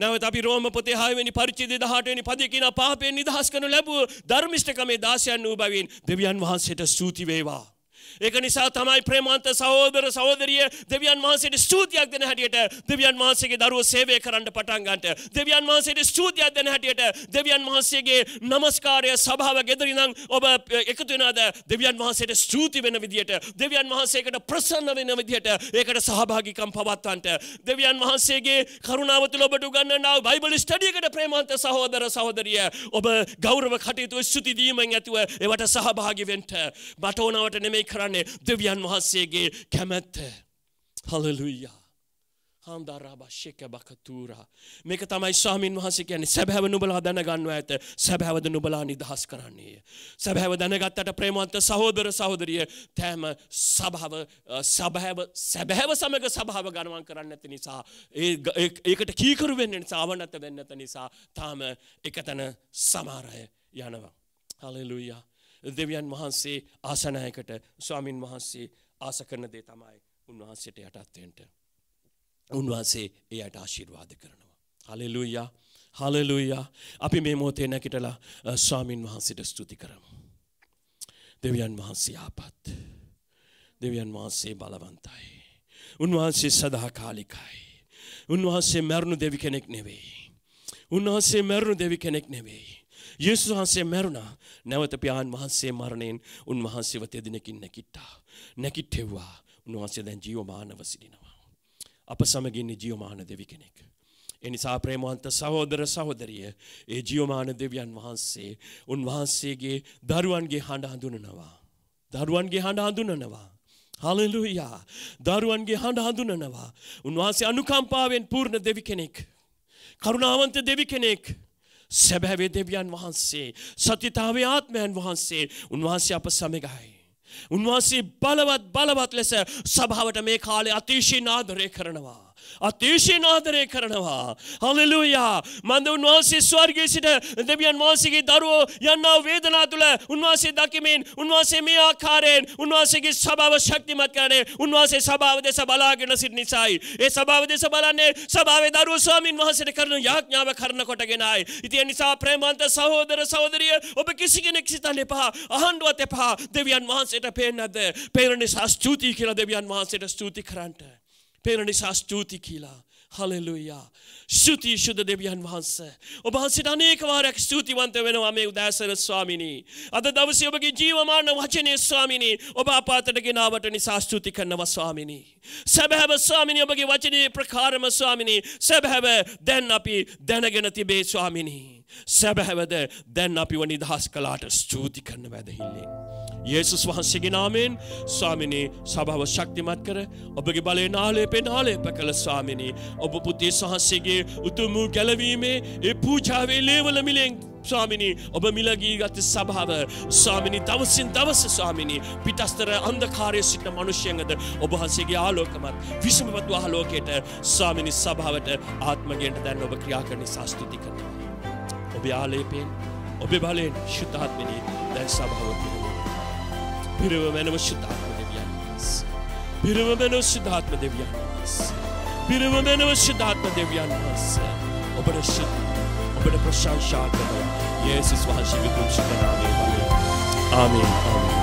නැවත අපි රෝම පොතේ 6 වෙනි පරිච්ඡේදය 18 වෙනි පදේ කියන පාපයෙන් නිදහස් කරනු ලැබුව ධර්මිෂ්ඨකමේ දාසයන් වූ බැවින් දෙවියන් වහන්සේට ස්තුති වේවා ඒක නිසා තමයි ප්‍රේමාන්ත සහෝදර සහෝදරිය දෙවියන් වහන්සේට ස්තුතියක් දෙන හැටියට දෙවියන් වහන්සේගේ දරුවෝ සේවය කරන්න පටන් ගන්නට දෙවියන් වහන්සේට ස්තුතියක් දෙන හැටියට දෙවියන් වහන්සේගේ নমස්කාරය සභාව ගෙදරින් නම් ඔබ එකතු වෙනාද දෙවියන් වහන්සේට ස්තුති වෙන විදියට දෙවියන් වහන්සේකට ප්‍රසන්න වෙන විදියට ඒකට සහභාගීකම් පවත්වන්නට දෙවියන් වහන්සේගේ කරුණාව තුළ ඔබට උගන්වනා වූ බයිබල් ස්ටඩි එකට ප්‍රේමාන්ත සහෝදර සහෝදරිය ඔබ ගෞරව කටයුතු ස්තුති දීමෙන් ඇතුව ඒවට සහභාගී වෙන්න බටෝනවට නෙමෙයි කරන්නේ දෙවියන් වහන්සේගේ කැමැත්ත. හලලුයා. හන්දරාභශක බකතුරා මේක තමයි ස්වාමීන් වහන්සේ කියන්නේ සැබෑව නුබලා දැනගන්නවා ඇත සැබෑවද නුබලා නිදහස් කරන්නේය සැබෑව දැනගත්තට ප්‍රේමවන්ත සහෝදර සහෝදරිය තෑම සභාව සැබෑව සැබෑව සමග සභාව ගණවන් කරන්න ඇති නිසා ඒකට කීකරු වෙන්න නිසා අවනත වෙන්න ඇත නිසා තාම එකතන සමාරය යනවා හලෙලුයා දෙවියන් වහන්සේ ආසනායකට ස්වාමින් වහන්සේ ආස කරන දේ තමයි උන්වහන්සේට යටත් වෙන්න. උන්වහන්සේ එයාට ආශිර්වාද කරනවා. හලෙලූයා. හලෙලූයා. අපි මේ මොහොතේ නැගිටලා ස්වාමින් වහන්සේට ස්තුති කරමු. දෙවියන් වහන්සේ ආපත්. දෙවියන් වහන්සේ බලවන්තයි. උන්වහන්සේ සදාකාලිකයි. උන්වහන්සේ මරණු දෙවි කෙනෙක් නෙවෙයි. උන්වහන්සේ මරණු දෙවි කෙනෙක් නෙවෙයි. යේසුස් වහන්සේ මැරුණා. නැවත පියාණන් වහන්සේ මරණයෙන් උන්වහන්සේව තෙදිනකින් නැකිට්ටා. නැකිටෙව්වා. උන්වහන්සේ දැන් ජීවමානව සිටිනවා. අප සමග ඉන්නේ ජීවමාන දෙවි කෙනෙක්. එනිසා ප්‍රේමවන්ත සහෝදර සහෝදරිය ඒ ජීවමාන දෙවියන් වහන්සේ උන්වහන්සේගේ දරුවන්ගේ හඬ හඳුනනවා. දරුවන්ගේ හඬ හඳුනනවා. හලලුයා දරුවන්ගේ හඬ හඳුනනවා. උන්වහන්සේ අනුකම්පාවෙන් පූර්ණ දෙවි කෙනෙක්. කරුණාවන්ත දෙවි කෙනෙක්. සැබෑවේ දෙවියන් වහන්සේ සතිතාවේ ආත්මයන් වහන්සේ උන්වහන්සේ අප සමගයි. උන්වහන්සේ බලවත් බලවත් ලෙස සභාවට මේ කාලේ අතිශී නාදරය කරනවා. අතිශයෙන් ආදරය කරනවා. හලෙලුයා. මන්ද උන්වහන්සේ ස්වර්ගයේ සිට දෙවියන් වහන්සේගේ දරුවෝ යන්නා වේදනා තුල උන්වහන්සේ දකිමින් උන්වහන්සේ මේ ආකාරයෙන් උන්වහන්සේගේ සභාව ශක්තිමත් කරන්නේ උන්වහන්සේ සභාව දෙස බලාගෙන සිට නිසායි. ඒ සභාව දෙස බලන්නේ සභාවේ දරුවෝ ස්වාමින් වහන්සේට කරන යාඥාව කරන කොටගෙනයි. ඉතින් නිසා ප්‍රේමන්ත සහෝදර සහෝදරිය ඔබ කිසි කෙනෙක් සිතන්න එපා. අහන්නවත් එපා. දෙවියන් වහන්සේට පේන්නේ නැද්ද? පේන නිසා ස්තුතියි කියලා දෙවියන් වහන්සේට ස්තුති කරන්නේ. පෙර නිසා ස්තුති කියලා. හලෙලුයා. ශෘති ශුද්ධ දෙවියන් වහන්ස. ඔබහන්සිට අනේකවාරයක් ස්තුතිවන්ත වෙනවා මේ උදෑසර ස්වාමිනී. අද දවසේ ඔබගේ ජීවමාන වචනේ ස්වාමිනී ඔබ අපාතට ගෙනාවට නිසා ස්තුති කරනවා ස්වාමිනී. සැබෑව ස්වාමිනී ඔබගේ වචනේ ප්‍රකාරම ස්වාමිනී සැබෑව දැන් අපි දැනගෙන තිබේ ස්වාමිනී. සැබෑවද දැන් අපිව නිදහස් කළාට ස්තුති කරන වැදහිල්ලේ. ඒසුස් වහන්සේගේ නාමයෙන් ස්වාමිනී සභාව ශක්තිමත් කර ඔබගේ බලය නාලේ පෙනාලේ පැකළ ස්වාමිනී ඔබ පුතේ වහන්සේගේ උතුමූ ගැලවීමේ ඒ පූජාවේ ලේවල මිලෙන් ස්වාමිනි ඔබ මිලගී ගත සභාව ස්වාමිනි දවසින් දවස ස්වාමිනි පිටස්තර අන්ධකාරය සිටින මනුෂ්‍යයන්ගද ඔබහන්සේගේ ආලෝකමත් විසමවත් ආලෝකයට ස්වාමිනි සභාවට ආත්මගෙන්ට දැන් ඔබ ක්‍රියා කරන සස්තුති කරනවා. ඔබ ආලේපෙන් ඔබ බලෙන් ශුතාත්මනී දැන් සභාවතිනවා. පිරවමැනව ශුද්ධාත්ම දෙවියන් වහන්සේ. පිරවමැනව ශුද්ධාත්ම දෙවියන් වහන්සේ. පිරවමැනව ශුද්ධාත්ම දෙවියන් වහන්සේ. ඔබට ශුද්ධ ඔබට ප්‍රශංසා කරනවා. යේසුස් වහන්සේගේ දුෂ්කරණාමයේ බලයෙන්. ආමේන්. ආමේන්.